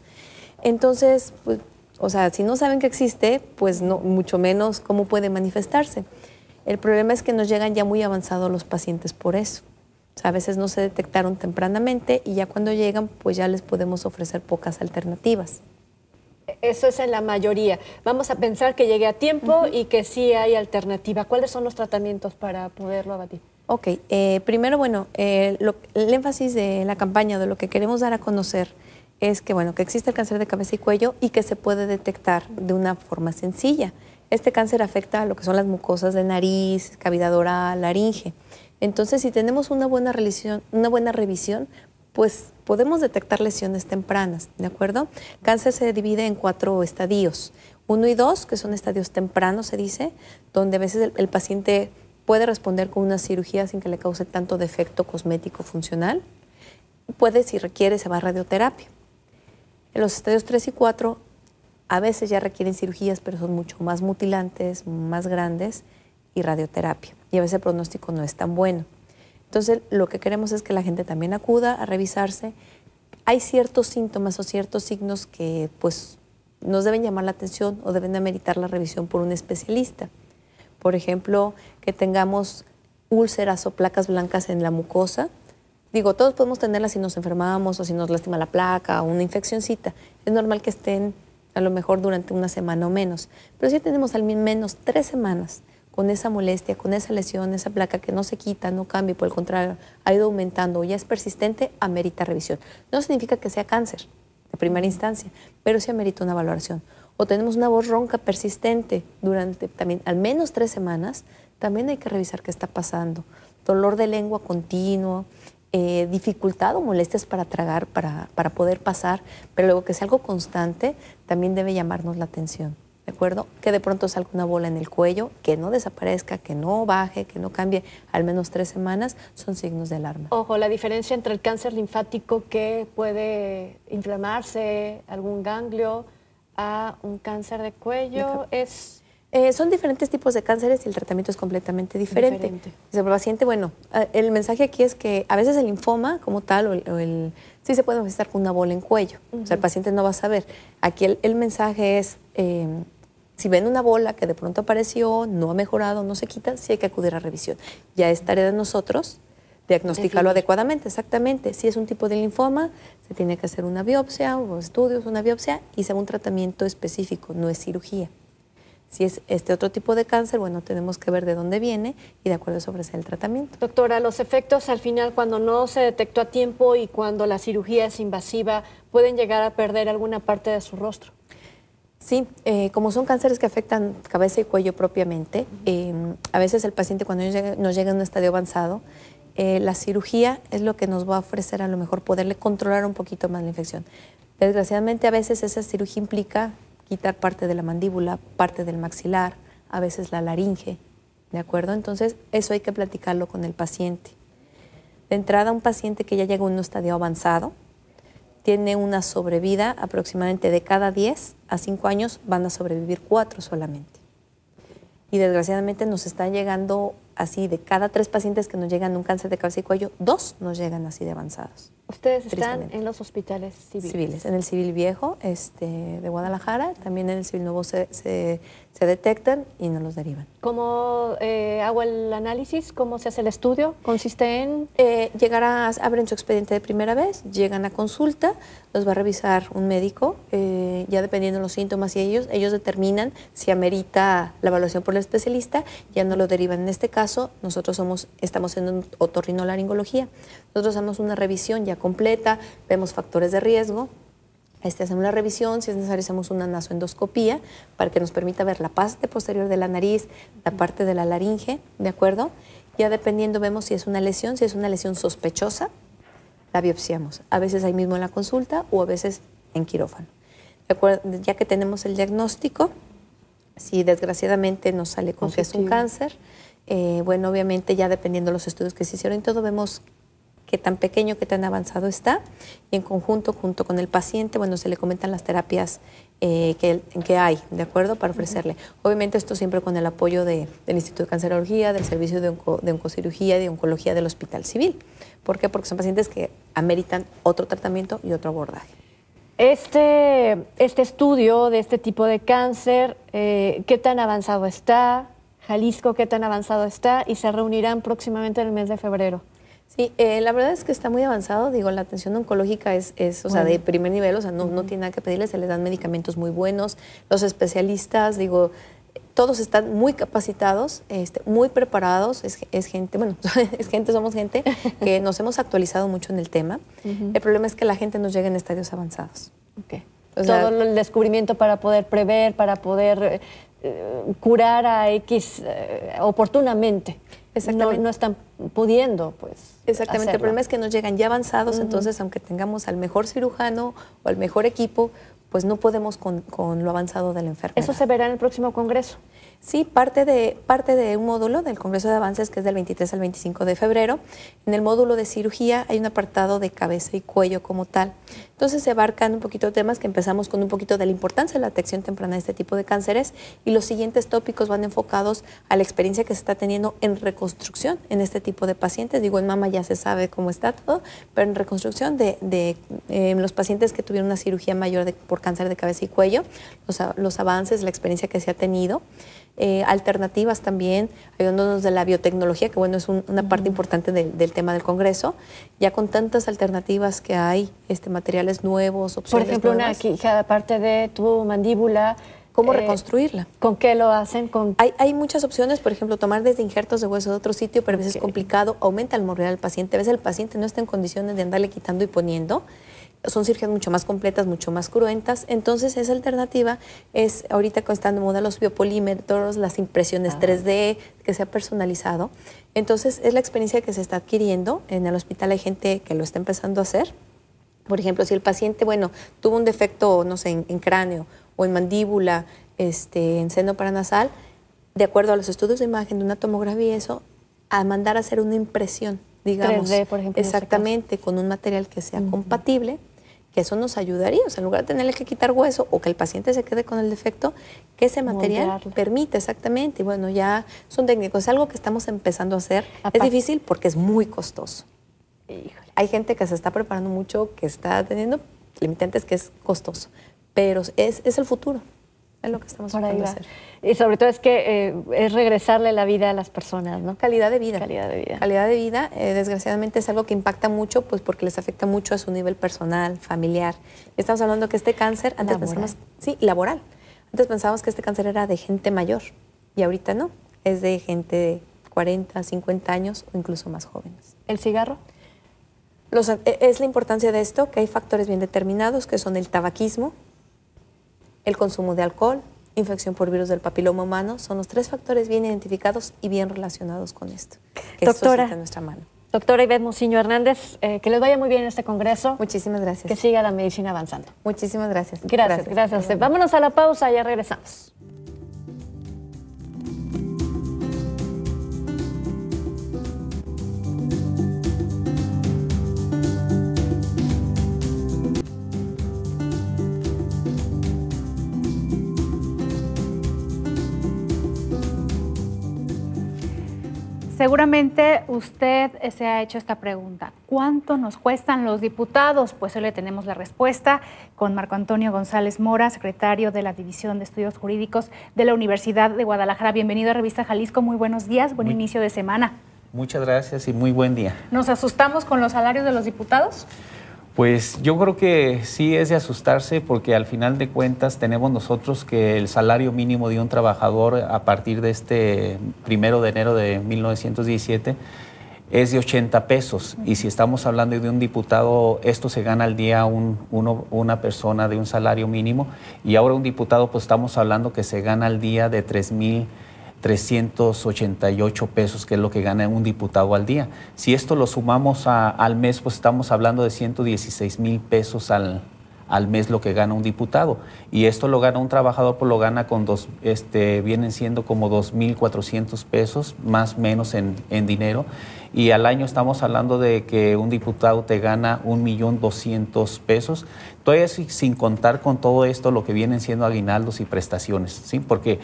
Entonces, pues o sea, si no saben que existe, pues no, mucho menos cómo puede manifestarse. El problema es que nos llegan ya muy avanzados los pacientes por eso. O sea, a veces no se detectaron tempranamente y ya cuando llegan, pues ya les podemos ofrecer pocas alternativas. Eso es en la mayoría. Vamos a pensar que llegue a tiempo y que sí hay alternativa. ¿Cuáles son los tratamientos para poderlo abatir? Ok, eh, primero, bueno, eh, el énfasis de la campaña, de lo que queremos dar a conocer, es que, bueno, que existe el cáncer de cabeza y cuello y que se puede detectar de una forma sencilla. Este cáncer afecta a lo que son las mucosas de nariz, cavidad oral, laringe. Entonces, si tenemos una buena, una buena revisión, pues podemos detectar lesiones tempranas, ¿de acuerdo? Cáncer se divide en cuatro estadios. Uno y dos, que son estadios tempranos, se dice, donde a veces el, el paciente puede responder con una cirugía sin que le cause tanto defecto cosmético funcional. Puede, si requiere, se va a radioterapia los estadios 3 y 4 a veces ya requieren cirugías, pero son mucho más mutilantes, más grandes y radioterapia. Y a veces el pronóstico no es tan bueno. Entonces, lo que queremos es que la gente también acuda a revisarse. Hay ciertos síntomas o ciertos signos que pues nos deben llamar la atención o deben de ameritar la revisión por un especialista. Por ejemplo, que tengamos úlceras o placas blancas en la mucosa, Digo, todos podemos tenerla si nos enfermamos o si nos lastima la placa o una infeccióncita. Es normal que estén a lo mejor durante una semana o menos. Pero si tenemos al menos tres semanas con esa molestia, con esa lesión, esa placa que no se quita, no cambia, por el contrario, ha ido aumentando o ya es persistente, amerita revisión. No significa que sea cáncer de primera instancia, pero sí amerita una valoración. O tenemos una voz ronca persistente durante también al menos tres semanas, también hay que revisar qué está pasando. Dolor de lengua continuo, eh, dificultad o molestias para tragar, para, para poder pasar, pero luego que sea algo constante, también debe llamarnos la atención. ¿De acuerdo? Que de pronto salga una bola en el cuello, que no desaparezca, que no baje, que no cambie al menos tres semanas, son signos de alarma. Ojo, la diferencia entre el cáncer linfático que puede inflamarse, algún ganglio, a un cáncer de cuello es eh, son diferentes tipos de cánceres y el tratamiento es completamente diferente. El paciente, bueno, eh, el mensaje aquí es que a veces el linfoma como tal o el, sí se puede manifestar con una bola en cuello. O sea, el paciente no va a saber. Aquí el, mensaje es, em, si ven una bola que de pronto apareció, no ha mejorado, no se quita, sí hay que acudir a revisión. Ya es tarea de nosotros diagnosticarlo adecuadamente, exactamente. Si es un tipo de linfoma, se tiene que hacer una biopsia o estudios, una biopsia y se un tratamiento específico, no es cirugía. Si es este otro tipo de cáncer, bueno, tenemos que ver de dónde viene y de acuerdo eso ofrecer el tratamiento. Doctora, los efectos al final cuando no se detectó a tiempo y cuando la cirugía es invasiva, ¿pueden llegar a perder alguna parte de su rostro? Sí, eh, como son cánceres que afectan cabeza y cuello propiamente, em, a veces el paciente cuando nos llega, en a un estadio avanzado, eh, la cirugía es lo que nos va a ofrecer a lo mejor poderle controlar un poquito más la infección. Desgraciadamente a veces esa cirugía implica quitar parte de la mandíbula, parte del maxilar, a veces la laringe, ¿de acuerdo? Entonces, eso hay que platicarlo con el paciente. De entrada, un paciente que ya llega a un estadio avanzado, tiene una sobrevida aproximadamente de cada 10 a 5 años van a sobrevivir 4 solamente. Y desgraciadamente nos están llegando así, de cada 3 pacientes que nos llegan un cáncer de cabeza y cuello, 2 nos llegan así de avanzados. Ustedes están en los hospitales civiles. civiles. En el civil viejo este, de Guadalajara, también en el civil nuevo se, se, detectan y no los derivan. ¿Cómo eh, hago el análisis? ¿Cómo se hace el estudio? ¿Consiste en...? Eh, llegar a, abren su expediente de primera vez, llegan a consulta, los va a revisar un médico, eh, ya dependiendo de los síntomas y ellos, ellos determinan si amerita la evaluación por el especialista, ya no lo derivan en este caso, nosotros somos, estamos en otorrinolaringología, nosotros hacemos una revisión ya completa, vemos factores de riesgo, este, hacemos una revisión, si es necesario hacemos una nasoendoscopía para que nos permita ver la parte posterior de la nariz, la parte de la laringe, ¿de acuerdo? Ya dependiendo vemos si es una lesión, si es una lesión sospechosa, la biopsiamos. A veces ahí mismo en la consulta o a veces en quirófano. Ya que tenemos el diagnóstico, si desgraciadamente nos sale con que es un cáncer, eh, bueno, obviamente ya dependiendo los estudios que se hicieron y todo, vemos qué tan pequeño, qué tan avanzado está, y en conjunto, junto con el paciente, bueno, se le comentan las terapias eh, que, hay, ¿de acuerdo?, para ofrecerle. Obviamente esto siempre con el apoyo del Instituto de Cancerología, del Servicio de, Oncocirugía y de Oncología del Hospital Civil. ¿Por qué? Porque son pacientes que ameritan otro tratamiento y otro abordaje. Este, este estudio de este tipo de cáncer, eh, ¿qué tan avanzado está? Jalisco, ¿qué tan avanzado está? Y se reunirán próximamente en el mes de febrero. Sí, eh, la verdad es que está muy avanzado. Digo, la atención oncológica es, es o sea, de primer nivel, o sea, no, tiene nada que pedirle, se les dan medicamentos muy buenos. Los especialistas, digo, todos están muy capacitados, este, muy preparados, es, gente, bueno, (laughs) es gente, somos gente que (laughs) nos hemos actualizado mucho en el tema. El problema es que la gente nos llega en estadios avanzados. Todo el descubrimiento para poder prever, para poder eh, curar a X eh, oportunamente. Exactamente. No, están pudiendo, pues. Exactamente, el problema es que nos llegan ya avanzados, entonces aunque tengamos al mejor cirujano o al mejor equipo, pues no podemos con, lo avanzado de la enfermedad. ¿Eso se verá en el próximo Congreso? Sí, parte de, parte de un módulo del Congreso de Avances que es del 23 al 25 de febrero. En el módulo de cirugía hay un apartado de cabeza y cuello como tal. Entonces se abarcan un poquito temas que empezamos con un poquito de la importancia de la detección temprana de este tipo de cánceres y los siguientes tópicos van enfocados a la experiencia que se está teniendo en reconstrucción en este tipo de pacientes. Digo, en mama ya se sabe cómo está todo, pero en reconstrucción de, eh, los pacientes que tuvieron una cirugía mayor por cáncer de cabeza y cuello, los avances, la experiencia que se ha tenido. Eh, alternativas también, ayudándonos de la biotecnología, que bueno, es una parte importante del tema del Congreso, ya con tantas alternativas que hay, este, materiales nuevos, opciones Por ejemplo, aquí una parte de tu mandíbula, ¿Cómo eh, reconstruirla? ¿Con qué lo hacen? ¿Con... Hay, hay, muchas opciones, por ejemplo, tomar desde injertos de hueso de otro sitio, pero a veces es complicado, aumenta el morbilidad del paciente, a veces el paciente no está en condiciones de andarle quitando y poniendo son cirugías mucho más completas, mucho más cruentas. Entonces, esa alternativa es ahorita con están de moda los biopolímetros, las impresiones 3D, que sea personalizado. Entonces, es la experiencia que se está adquiriendo. En el hospital hay gente que lo está empezando a hacer. Por ejemplo, si el paciente, bueno, tuvo un defecto, no sé, en, cráneo o en mandíbula, este, en seno paranasal, de acuerdo a los estudios de imagen de una tomografía eso, a mandar a hacer una impresión digamos. Exactamente, con un material que sea compatible, que eso nos ayudaría. O sea, en lugar de tener que quitar hueso o que el paciente se quede con el defecto, que ese material permite, exactamente. Y bueno, ya son técnicos. Es algo que estamos empezando a hacer. es difícil porque es muy costoso. Hay gente que se está preparando mucho, que está teniendo limitantes, que es costoso. Pero es, es el futuro lo que estamos Y sobre todo es que eh, es regresarle la vida a las personas, ¿no? Calidad de vida. Calidad de vida. Calidad de vida, eh, desgraciadamente, es algo que impacta mucho, pues porque les afecta mucho a su nivel personal, familiar. Estamos hablando que este cáncer, antes laboral. sí, laboral. Antes pensábamos que este cáncer era de gente mayor y ahorita no. Es de gente de 40, 50 años o incluso más jóvenes. ¿El cigarro? E, es la importancia de esto, que hay factores bien determinados, que son el tabaquismo, el consumo de alcohol, infección por virus del papiloma humano son los tres factores bien identificados y bien relacionados con esto. Doctora, esto nuestra mano. Doctora Ivette Mociño Hernández, eh, que les vaya muy bien este congreso. Muchísimas gracias. Que siga la medicina avanzando. Muchísimas gracias. Gracias, gracias. gracias. Vámonos a la pausa, ya regresamos. Seguramente usted eh, se ha hecho esta pregunta. ¿Cuánto nos cuestan los diputados? Pues hoy le tenemos la respuesta con Marco Antonio González Mora, secretario de la División de Estudios Jurídicos de la Universidad de Guadalajara. Bienvenido a Revista Jalisco. Muy buenos días. Buen inicio de semana. Muchas gracias y muy buen día. ¿Nos asustamos con los salarios de los diputados? Pues yo creo que sí es de asustarse porque al final de cuentas tenemos nosotros que el salario mínimo de un trabajador a partir de este primero de enero de 1917 es de 80 pesos y si estamos hablando de un diputado, esto se gana al día un, una persona de un salario mínimo y ahora un diputado pues estamos hablando que se gana al día de 3 mil 388 pesos, que es lo que gana un diputado al día. Si esto lo sumamos a, al mes, pues estamos hablando de 116 mil pesos al, al mes lo que gana un diputado. Y esto lo gana un trabajador, pues lo gana con dos, este, vienen siendo como 2.400 pesos, más menos en, en, dinero. Y al año estamos hablando de que un diputado te gana 1.200.000 pesos. Todavía sin contar con todo esto lo que vienen siendo aguinaldos y prestaciones, ¿sí? Porque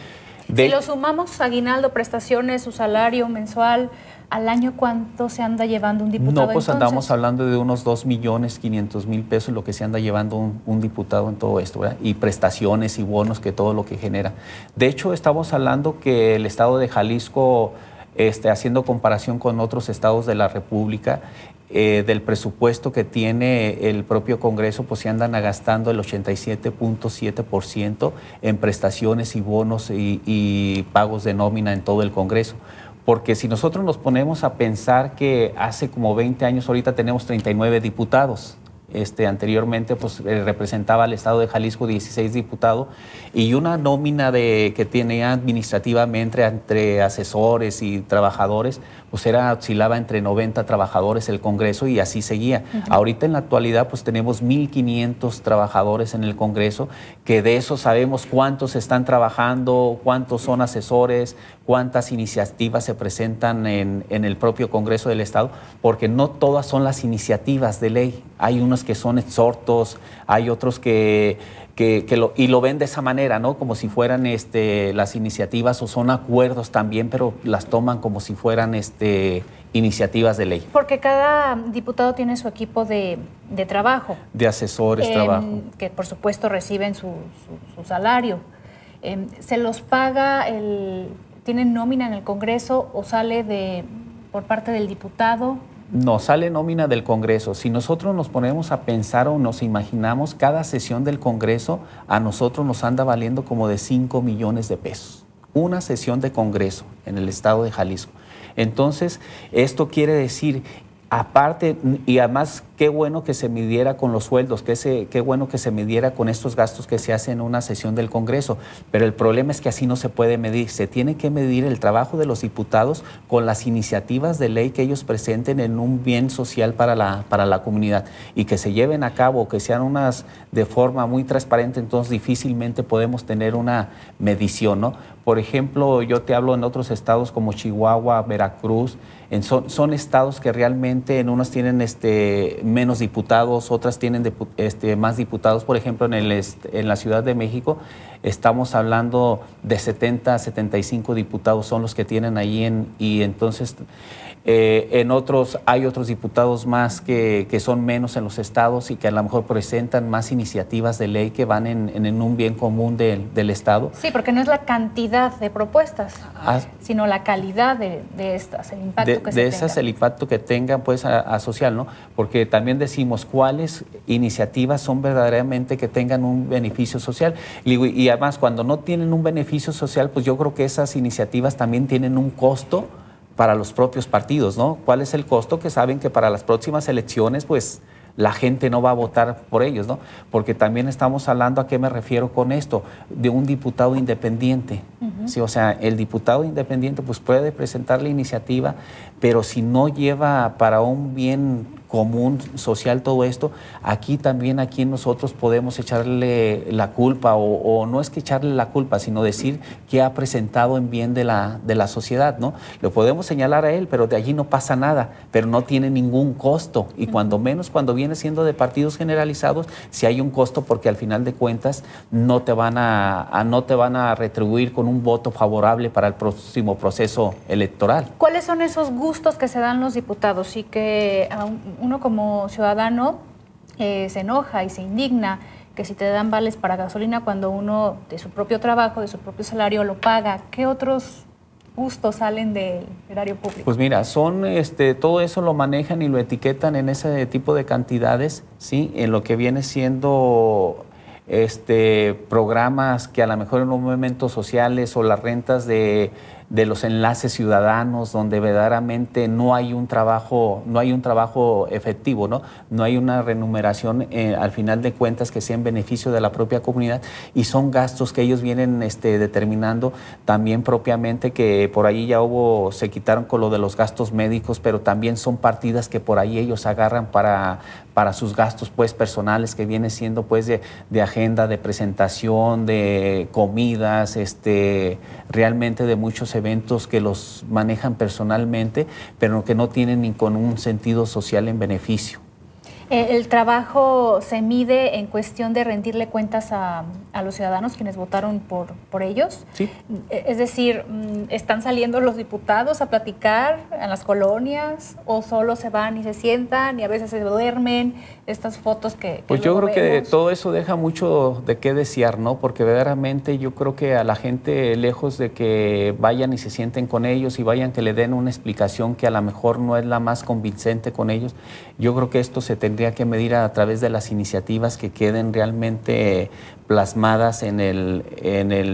si lo sumamos, aguinaldo, prestaciones, su salario mensual, al año cuánto se anda llevando un diputado? No, pues andamos hablando de unos 2 millones 500 mil pesos lo que se anda llevando un, un diputado en todo esto, ¿verdad? Y prestaciones y bonos, que todo lo que genera. De hecho, estamos hablando que el estado de Jalisco... Este, haciendo comparación con otros estados de la República, eh, del presupuesto que tiene el propio Congreso, pues se andan gastando el 87.7% en prestaciones y bonos y, pagos de nómina en todo el Congreso. Porque si nosotros nos ponemos a pensar que hace como 20 años, ahorita tenemos 39 diputados, este, anteriormente pues, eh, representaba al Estado de Jalisco 16 diputados y una nómina que tiene administrativamente entre asesores y trabajadores, pues era, oscilaba entre 90 trabajadores el Congreso y así seguía. Ahorita en la actualidad pues tenemos 1.500 trabajadores en el Congreso, que de eso sabemos cuántos están trabajando, cuántos son asesores, cuántas iniciativas se presentan en el propio Congreso del Estado, porque no todas son las iniciativas de ley. Hay unos que son exhortos, hay otros que que, y lo ven de esa manera, ¿no? Como si fueran este, las iniciativas o son acuerdos también, pero las toman como si fueran este, iniciativas de ley. Porque cada diputado tiene su equipo de, trabajo. De asesores, em, trabajo. Que por supuesto reciben su, salario. Em, ¿Se los paga, el, tienen nómina en el Congreso o sale de, por parte del diputado? no sale nómina del Congreso. Si nosotros nos ponemos a pensar o nos imaginamos cada sesión del Congreso, a nosotros nos anda valiendo como de 5 millones de pesos. Una sesión de Congreso en el estado de Jalisco. Entonces, esto quiere decir, aparte, y además qué bueno que se midiera con los sueldos, qué bueno que se midiera con estos gastos que se hacen en una sesión del Congreso, pero el problema es que así no se puede medir, se tiene que medir el trabajo de los diputados con las iniciativas de ley que ellos presenten en un bien social para la, para la comunidad y que se lleven a cabo, que sean unas de forma muy transparente, entonces difícilmente podemos tener una medición, ¿no? Por ejemplo, yo te hablo en otros estados como Chihuahua, Veracruz, son, son estados que realmente en unos tienen este menos diputados, otras tienen este, más diputados, por ejemplo, en, el, en la Ciudad de México estamos hablando de 70 a 75 diputados son los que tienen ahí en, y entonces eh, en otros hay otros diputados más que, son menos en los estados y que a lo mejor presentan más iniciativas de ley que van en, un bien común del, estado. Sí, porque no es la cantidad de propuestas, ah. sino la calidad de, estas, el impacto que se De esas, el impacto que tengan pues a, social, ¿no? Porque también decimos cuáles iniciativas son verdaderamente que tengan un beneficio social. y, y además cuando no tienen un beneficio social, pues yo creo que esas iniciativas también tienen un costo para los propios partidos, ¿no? ¿Cuál es el costo? Que saben que para las próximas elecciones, pues la gente no va a votar por ellos, ¿no? Porque también estamos hablando a qué me refiero con esto, de un diputado independiente. ¿sí? O sea, el diputado independiente pues puede presentar la iniciativa, pero si no lleva para un bien común, social, todo esto, aquí también aquí nosotros podemos echarle la culpa o, no es que echarle la culpa, sino decir que ha presentado en bien de la, de la sociedad, ¿no? Lo podemos señalar a él, pero de allí no pasa nada, pero no tiene ningún costo y cuando menos cuando viene siendo de partidos generalizados, si hay un costo porque al final de cuentas no te van a, no te van a retribuir con un voto favorable para el próximo proceso electoral. ¿Cuáles son esos gustos que se dan los diputados y que uno como ciudadano eh, se enoja y se indigna que si te dan vales para gasolina cuando uno de su propio trabajo, de su propio salario lo paga, ¿qué otros gustos salen del erario público? Pues mira, son este, todo eso lo manejan y lo etiquetan en ese tipo de cantidades, ¿sí? En lo que viene siendo este, programas que a lo mejor en los movimientos sociales o las rentas de de los enlaces ciudadanos, donde verdaderamente no hay un trabajo, no hay un trabajo efectivo, ¿no? No hay una remuneración eh, al final de cuentas que sea en beneficio de la propia comunidad y son gastos que ellos vienen este, determinando también propiamente que por ahí ya hubo, se quitaron con lo de los gastos médicos, pero también son partidas que por ahí ellos agarran para, para sus gastos pues personales que viene siendo pues de, agenda, de presentación, de comidas, este, realmente de muchos eventos eventos que los manejan personalmente, pero que no tienen ni con un sentido social en beneficio. Eh, ¿El trabajo se mide en cuestión de rendirle cuentas a, a los ciudadanos quienes votaron por, por ellos. Sí. E, es decir, mm, ¿están saliendo los diputados a platicar en las colonias o solo se van y se sientan y a veces se duermen? Estas fotos que... pues yo creo que todo eso deja mucho de qué desear, ¿no? Porque verdaderamente yo creo que a la gente, lejos de que vayan y se sienten con ellos y vayan que le den una explicación que a lo mejor no es la más convincente con ellos, yo creo que esto se tendría que medir a través de las iniciativas que queden realmente plasmadas en el,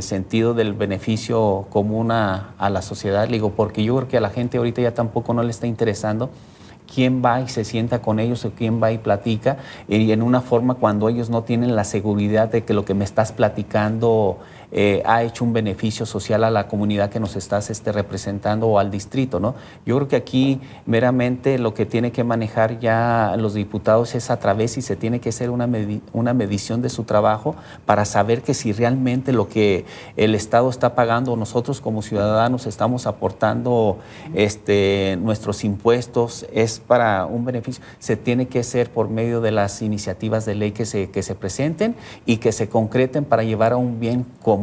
sentido del beneficio común a, la sociedad. digo, porque yo creo que a la gente ahorita ya tampoco no le está interesando quién va y se sienta con ellos o quién va y platica, y en una forma cuando ellos no tienen la seguridad de que lo que me estás platicando eh, ha hecho un beneficio social a la comunidad que nos estás este, representando o al distrito, ¿no? Yo creo que aquí meramente lo que tiene que manejar ya los diputados es a través y se tiene que hacer una, una medición de su trabajo para saber que si realmente lo que el Estado está pagando, nosotros como ciudadanos estamos aportando este, nuestros impuestos, es para un beneficio, se tiene que hacer por medio de las iniciativas de ley que se, que se presenten y que se concreten para llevar a un bien común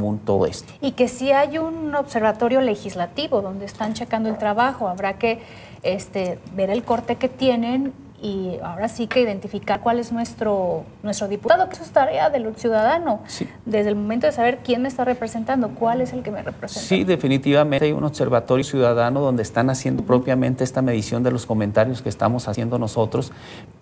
y que si hay un observatorio legislativo donde están checando el trabajo, habrá que este, ver el corte que tienen y ahora sí que identificar cuál es nuestro, nuestro diputado, que es es tarea del ciudadano, desde el momento de saber quién me está representando, cuál es el que me representa. Sí, definitivamente hay un observatorio ciudadano donde están haciendo propiamente esta medición de los comentarios que estamos haciendo nosotros,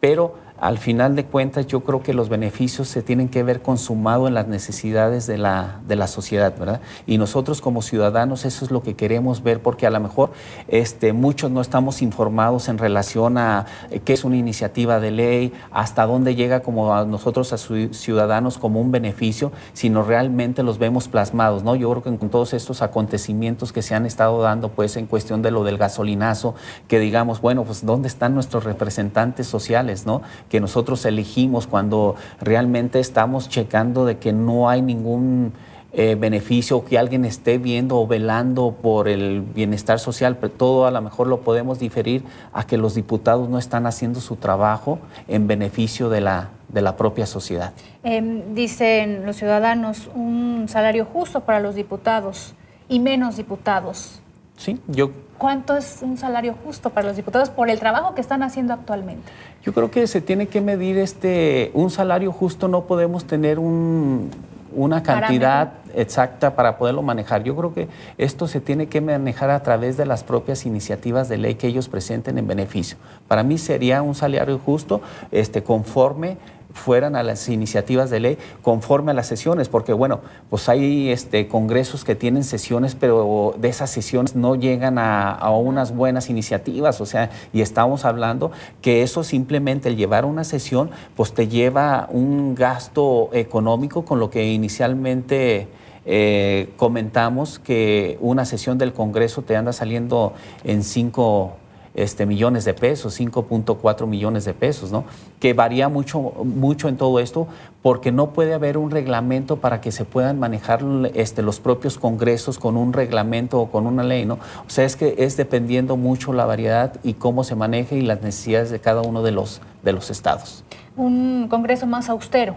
pero al final de cuentas yo creo que los beneficios se tienen que ver consumado en las necesidades de la, de la sociedad, ¿verdad? Y nosotros como ciudadanos eso es lo que queremos ver, porque a lo mejor este, muchos no estamos informados en relación a eh, qué es una iniciativa de ley, hasta dónde llega como a nosotros a sus ciudadanos como un beneficio, sino realmente los vemos plasmados, ¿no? Yo creo que con todos estos acontecimientos que se han estado dando, pues en cuestión de lo del gasolinazo, que digamos, bueno, pues dónde están nuestros representantes sociales, ¿no? Que nosotros elegimos cuando realmente estamos checando de que no hay ningún eh, beneficio que alguien esté viendo o velando por el bienestar social, pero todo a lo mejor lo podemos diferir a que los diputados no están haciendo su trabajo en beneficio de la, de la propia sociedad. Em, dicen los ciudadanos, un salario justo para los diputados y menos diputados. Sí, yo. ¿Cuánto es un salario justo para los diputados por el trabajo que están haciendo actualmente? Yo creo que se tiene que medir este un salario justo. No podemos tener un una cantidad exacta para poderlo manejar. Yo creo que esto se tiene que manejar a través de las propias iniciativas de ley que ellos presenten en beneficio. Para mí sería un salario justo, este, conforme fueran a las iniciativas de ley conforme a las sesiones, porque bueno, pues hay este, congresos que tienen sesiones, pero de esas sesiones no llegan a, unas buenas iniciativas, o sea, y estamos hablando que eso simplemente el llevar una sesión, pues te lleva un gasto económico con lo que inicialmente... Eh, comentamos que una sesión del Congreso te anda saliendo en cinco este, millones de pesos, 5.4 millones de pesos, ¿no? Que varía mucho, mucho en todo esto porque no puede haber un reglamento para que se puedan manejar este, los propios congresos con un reglamento o con una ley, ¿no? O sea, es que es dependiendo mucho la variedad y cómo se maneje y las necesidades de cada uno de los, de los estados. Un congreso más austero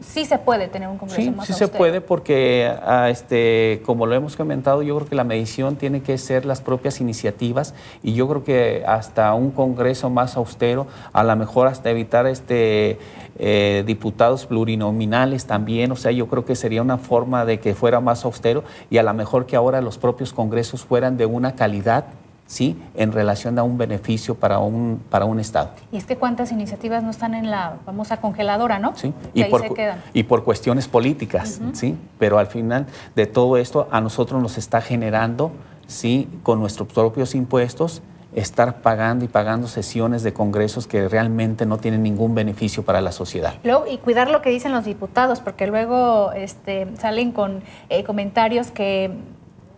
sí se puede tener un Congreso sí, más Sí, sí se puede porque, a ah, este, como lo hemos comentado, yo creo que la medición tiene que ser las propias iniciativas y yo creo que hasta un Congreso más austero, a lo mejor hasta evitar este, eh, diputados plurinominales también, o sea, yo creo que sería una forma de que fuera más austero y a lo mejor que ahora los propios Congresos fueran de una calidad ¿sí? en relación a un beneficio para un, para un Estado. Y es que cuántas iniciativas no están en la famosa congeladora, ¿no? Sí, y, por, cuestiones políticas, ¿sí? Pero al final de todo esto a nosotros nos está generando, ¿sí? Con nuestros propios impuestos, estar pagando y pagando sesiones de congresos que realmente no tienen ningún beneficio para la sociedad. y cuidar lo que dicen los diputados, porque luego este, salen con eh, comentarios que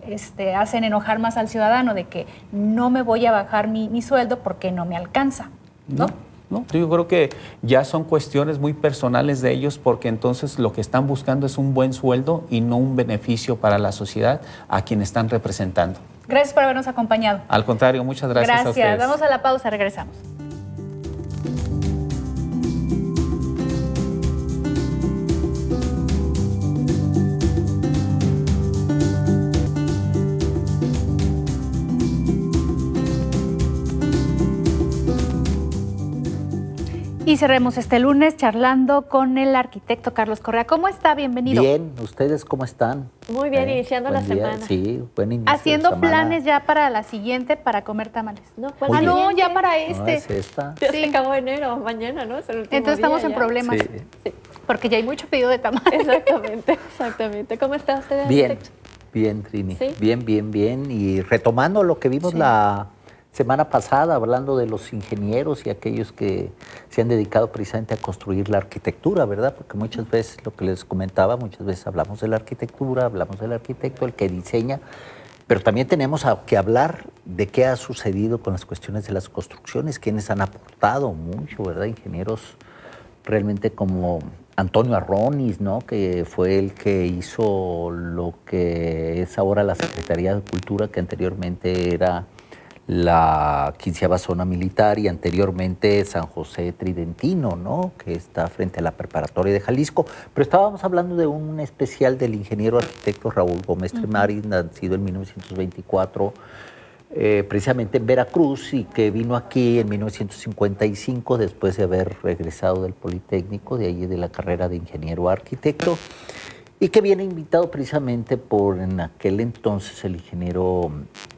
este, hacen enojar más al ciudadano de que no me voy a bajar mi, sueldo porque no me alcanza, ¿no? no no Yo creo que ya son cuestiones muy personales de ellos porque entonces lo que están buscando es un buen sueldo y no un beneficio para la sociedad a quien están representando. Gracias por habernos acompañado. Al contrario, muchas gracias. Gracias. A Vamos a la pausa, regresamos. Y cerremos este lunes charlando con el arquitecto Carlos Correa. ¿Cómo está? Bienvenido. Bien, ¿ustedes cómo están? Muy bien, eh, iniciando la semana. Sí, buen inicio Haciendo planes ya para la siguiente para comer tamales. No, ah, no, ya para este. No, es esta. (laughs) se acabó enero, mañana, ¿no? Es el último Entonces estamos en problemas. Sí. Porque ya hay mucho pedido de tamales. Exactamente, exactamente. ¿Cómo está usted, Bien, bien, Trini. Bien, bien, bien. Y retomando lo que vimos la semana pasada hablando de los ingenieros y aquellos que se han dedicado precisamente a construir la arquitectura, ¿verdad? Porque muchas veces, lo que les comentaba, muchas veces hablamos de la arquitectura, hablamos del arquitecto, el que diseña, pero también tenemos que hablar de qué ha sucedido con las cuestiones de las construcciones, quienes han aportado mucho, ¿verdad? Ingenieros realmente como Antonio Arronis, ¿no? que fue el que hizo lo que es ahora la Secretaría de Cultura, que anteriormente era la quinceava zona militar y anteriormente San José Tridentino, ¿no? que está frente a la preparatoria de Jalisco. Pero estábamos hablando de un especial del ingeniero arquitecto Raúl Gómez marín nacido en 1924. Eh, precisamente en Veracruz y que vino aquí en 1955 después de haber regresado del Politécnico, de allí de la carrera de ingeniero arquitecto y que viene invitado precisamente por en aquel entonces el ingeniero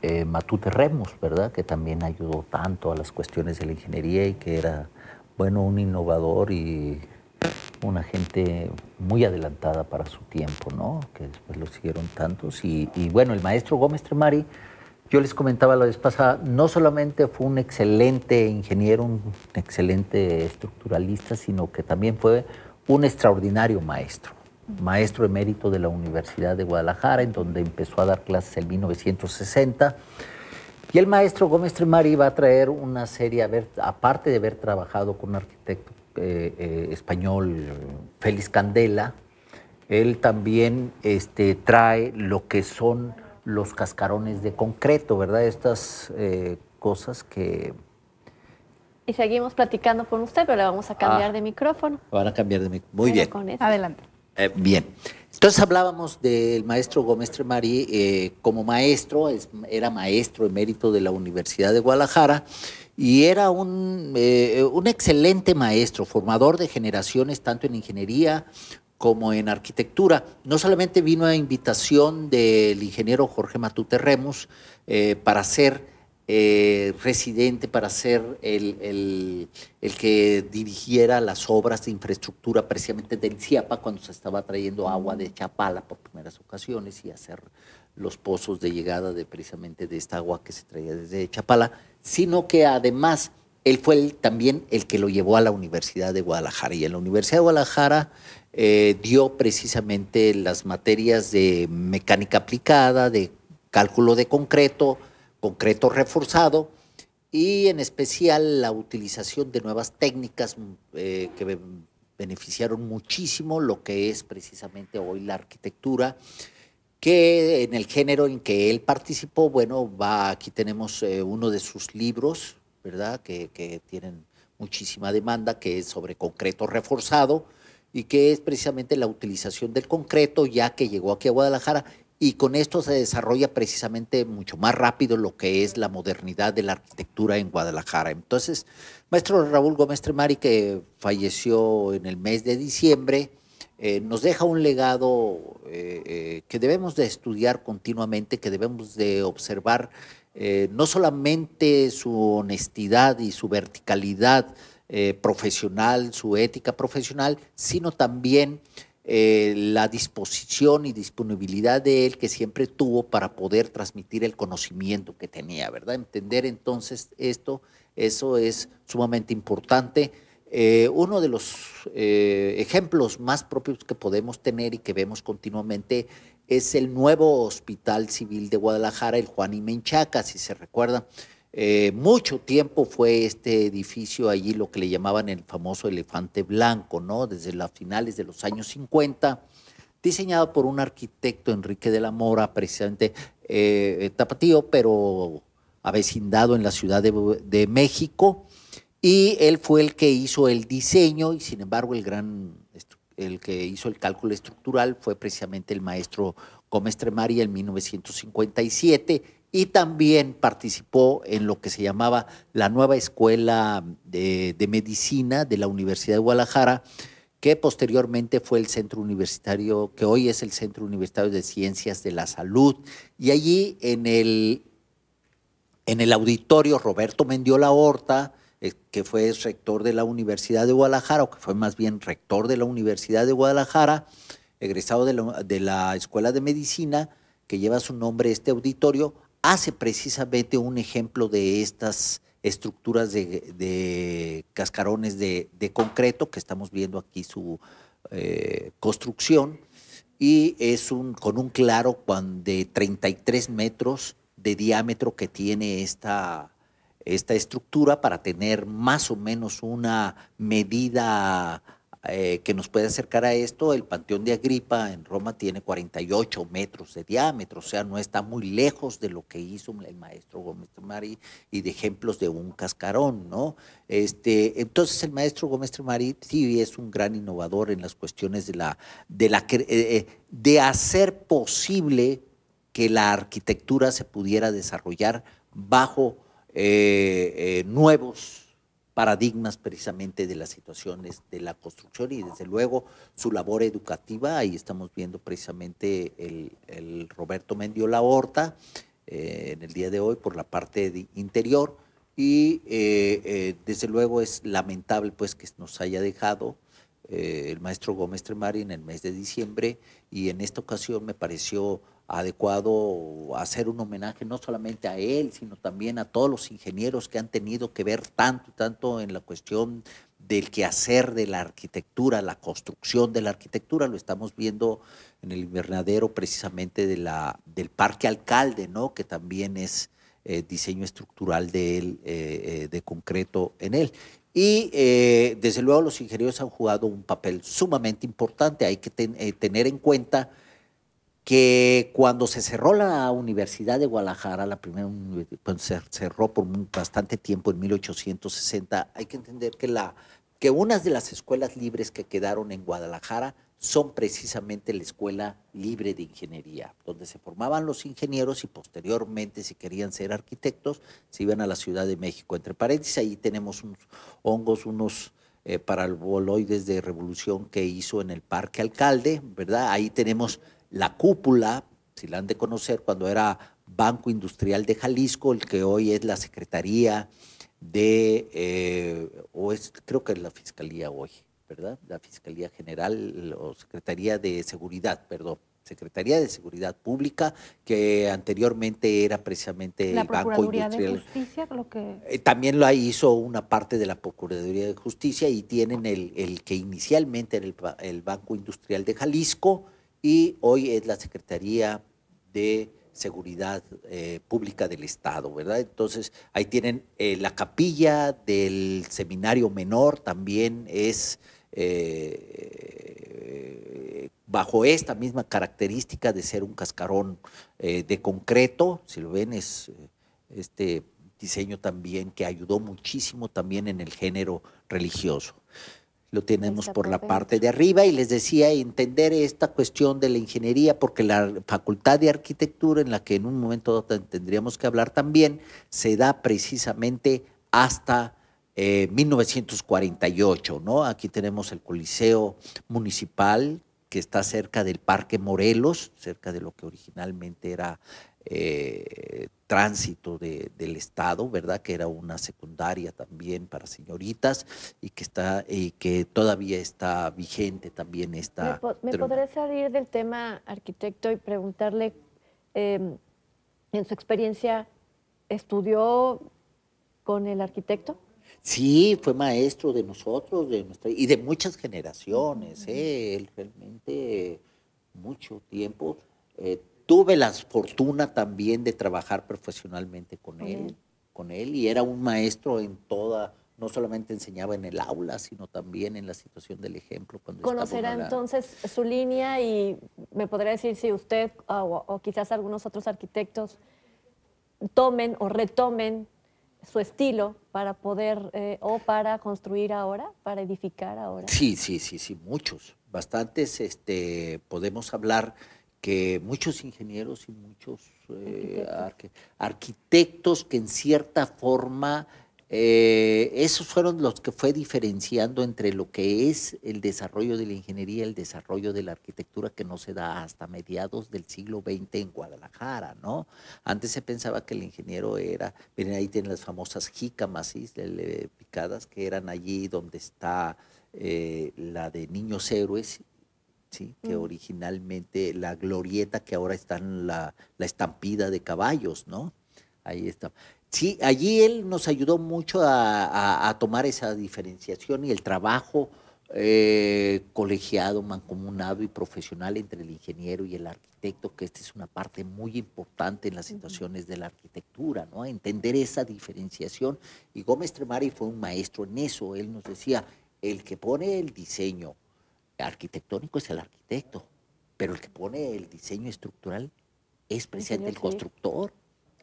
eh, Matute Remus, ¿verdad? Que también ayudó tanto a las cuestiones de la ingeniería y que era, bueno, un innovador y una gente muy adelantada para su tiempo, ¿no? Que después lo siguieron tantos. y bueno, el maestro Gómez Tremari, yo les comentaba la vez pasada, no solamente fue un excelente ingeniero, un excelente estructuralista, sino que también fue un extraordinario maestro maestro emérito de la Universidad de Guadalajara, en donde empezó a dar clases en 1960. Y el maestro Gómez Tremari va a traer una serie, ver, aparte de haber trabajado con un arquitecto eh, eh, español, Félix Candela, él también este, trae lo que son los cascarones de concreto, ¿verdad? Estas eh, cosas que... Y seguimos platicando con usted, pero le vamos a cambiar ah. de micrófono. Van a cambiar de micrófono. Muy bien. Adelante. Eh, bien. Entonces hablábamos del maestro Gómez Tremari eh, como maestro, era maestro emérito de la Universidad de Guadalajara y era un, eh, un excelente maestro, formador de generaciones tanto en ingeniería como en arquitectura. No solamente vino a invitación del ingeniero Jorge Matute Remus para ser eh, residente para ser el, que dirigiera las obras de infraestructura precisamente del CIAPA cuando se estaba trayendo agua de Chapala por primeras ocasiones y hacer los pozos de llegada de precisamente de esta agua que se traía desde Chapala, sino que además él fue también el que lo llevó a la Universidad de Guadalajara y en la Universidad de Guadalajara eh, dio precisamente las materias de mecánica aplicada, de cálculo de concreto, concreto reforzado y en especial la utilización de nuevas técnicas eh, que beneficiaron muchísimo lo que es precisamente hoy la arquitectura que en el género en que él participó, bueno, va, aquí tenemos eh, uno de sus libros, ¿verdad? Que, que, tienen muchísima demanda, que es sobre concreto reforzado y que es precisamente la utilización del concreto ya que llegó aquí a Guadalajara y con esto se desarrolla precisamente mucho más rápido lo que es la modernidad de la arquitectura en Guadalajara. Entonces, maestro Raúl Gómez Tremari, que falleció en el mes de diciembre, eh, nos deja un legado eh, eh, que debemos de estudiar continuamente, que debemos de observar no solamente su honestidad y su verticalidad profesional, su ética profesional, sino también eh, la disposición y disponibilidad de él que siempre tuvo para poder transmitir el conocimiento que tenía, ¿verdad? Entender entonces esto, eso es sumamente importante. Eh, uno de los eh, ejemplos más propios que podemos tener y que vemos continuamente es el nuevo Hospital Civil de Guadalajara, el Juan y Menchaca, si se recuerdan. Eh, mucho tiempo fue este edificio allí lo que le llamaban el famoso elefante blanco, ¿no? Desde las finales de los años 50, diseñado por un arquitecto Enrique de la Mora, precisamente eh, eh, tapatío, pero avecindado en la Ciudad de, México. Y él fue el que hizo el diseño y sin embargo el gran el que hizo el cálculo estructural fue precisamente el maestro Gómez Tremari en 1957 y también participó en lo que se llamaba la nueva escuela de, medicina de la Universidad de Guadalajara, que posteriormente fue el centro universitario, que hoy es el Centro Universitario de Ciencias de la Salud. Y allí en el, en el auditorio Roberto Mendiola Horta, eh, que fue rector de la Universidad de Guadalajara, o que fue más bien rector de la Universidad de Guadalajara, egresado de la Escuela de Medicina, que lleva su nombre este auditorio, hace precisamente un ejemplo de estas estructuras de, cascarones de, concreto, que estamos viendo aquí su eh, construcción, y es un, con un claro de 33 metros de diámetro que tiene esta, esta estructura para tener más o menos una medida eh, que nos puede acercar a esto, el Panteón de Agripa en Roma tiene 48 metros de diámetro, o sea, no está muy lejos de lo que hizo el maestro Gómez Tremari y de ejemplos de un cascarón, ¿no? Este, entonces el maestro Gómez Tremari sí es un gran innovador en las cuestiones de la, de la eh, eh, de hacer posible que la arquitectura se pudiera desarrollar bajo nuevos paradigmas precisamente de las situaciones de la construcción y desde luego su labor educativa. Ahí estamos viendo precisamente el, el Roberto Mendiola Horta eh, en el día de hoy por la parte interior y eh, eh, desde luego es lamentable pues que nos haya dejado el maestro Gómez Tremari en el mes de diciembre y en esta ocasión me pareció adecuado hacer un homenaje no solamente a él, sino también a todos los ingenieros que han tenido que ver tanto, tanto en la cuestión del quehacer de la arquitectura, la construcción de la arquitectura, lo estamos viendo en el invernadero precisamente de la, del Parque Alcalde, ¿no? que también es eh, diseño estructural de él, eh, eh, de concreto en él. Y desde luego los ingenieros han jugado un papel sumamente importante, hay que tener en cuenta que cuando se cerró la Universidad de Guadalajara, la primera cuando pues, se cerró por bastante tiempo en 1860, hay que entender que, la, que unas de las escuelas libres que quedaron en Guadalajara son precisamente la Escuela Libre de Ingeniería, donde se formaban los ingenieros y posteriormente, si querían ser arquitectos, se iban a la Ciudad de México. Entre paréntesis, ahí tenemos unos hongos, unos eh, paraboloides de revolución que hizo en el Parque Alcalde, ¿verdad? Ahí tenemos la cúpula, si la han de conocer, cuando era Banco Industrial de Jalisco, el que hoy es la Secretaría de, eh, o es, creo que es la Fiscalía hoy, ¿verdad? La Fiscalía General o Secretaría de Seguridad, perdón. Secretaría de Seguridad Pública, que anteriormente era precisamente el Banco Industrial. De Justicia, lo que... Eh, también lo hizo una parte de la Procuraduría de Justicia y tienen el, el que inicialmente era el, el Banco Industrial de Jalisco, y hoy es la Secretaría de Seguridad eh, Pública del Estado, ¿verdad? Entonces, ahí tienen eh, la capilla del seminario menor, también es eh, bajo esta misma característica de ser un cascarón de concreto, si lo ven, es este diseño también que ayudó muchísimo también en el género religioso lo tenemos por la parte de arriba y les decía entender esta cuestión de la ingeniería porque la facultad de arquitectura en la que en un momento tendríamos que hablar también se da precisamente hasta 1948, eh, ¿no? Aquí tenemos el Coliseo Municipal que está cerca del Parque Morelos, cerca de lo que originalmente era eh, tránsito de, del Estado, ¿verdad? Que era una secundaria también para señoritas y que, está, y que todavía está vigente también esta... ¿Me, podré salir del tema arquitecto y preguntarle, em, en su experiencia, ¿estudió con el arquitecto? Sí, fue maestro de nosotros de nuestra, y de muchas generaciones. ¿eh? Él realmente mucho tiempo eh, tuve la fortuna también de trabajar profesionalmente con él, con él, y era un maestro en toda, no solamente enseñaba en el aula, sino también en la situación del ejemplo. Cuando Conocerá entonces su línea y me podría decir si usted o, quizás algunos otros arquitectos tomen o retomen su estilo para poder eh, o para construir ahora, para edificar ahora. Sí, sí, sí, sí, muchos, bastantes. Este, podemos hablar que muchos ingenieros y muchos eh, arquitectos. que en cierta forma eh, esos fueron los que fue diferenciando entre lo que es el desarrollo de la ingeniería y el desarrollo de la arquitectura que no se da hasta mediados del siglo XX en Guadalajara, ¿no? Antes se pensaba que el ingeniero era, miren ahí tienen las famosas jícamas picadas que eran allí donde está eh, la de Niños Héroes que mm. originalmente la glorieta que ahora está en la, estampida de caballos, ¿no? Ahí está. Sí, allí él nos ayudó mucho a, tomar esa diferenciación y el trabajo eh, colegiado, mancomunado y profesional entre el ingeniero y el arquitecto, que esta es una parte muy importante en las situaciones de la arquitectura, ¿no? Entender esa diferenciación. Y Gómez Tremari fue un maestro en eso. Él nos decía, el que pone el diseño, arquitectónico es el arquitecto, pero el que pone el diseño estructural es precisamente el constructor,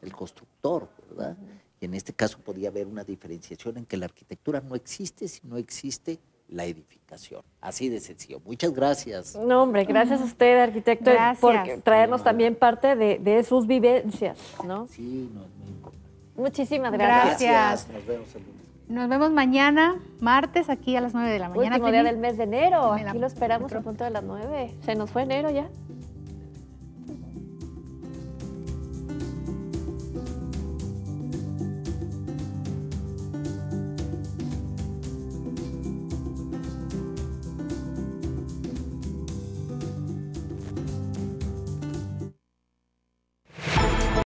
el constructor, ¿verdad? Y en este caso podía haber una diferenciación en que la arquitectura no existe si no existe la edificación. Así de sencillo. Muchas gracias. No, hombre, gracias a usted, arquitecto, por traernos también parte de, sus vivencias, ¿no? Sí, no es Muchísimas gracias. Gracias. Nos vemos el lunes. Nos vemos mañana, martes, aquí a las 9 de la mañana. Último día del mes de enero. Aquí lo esperamos a punto de las 9. Se nos fue enero ya.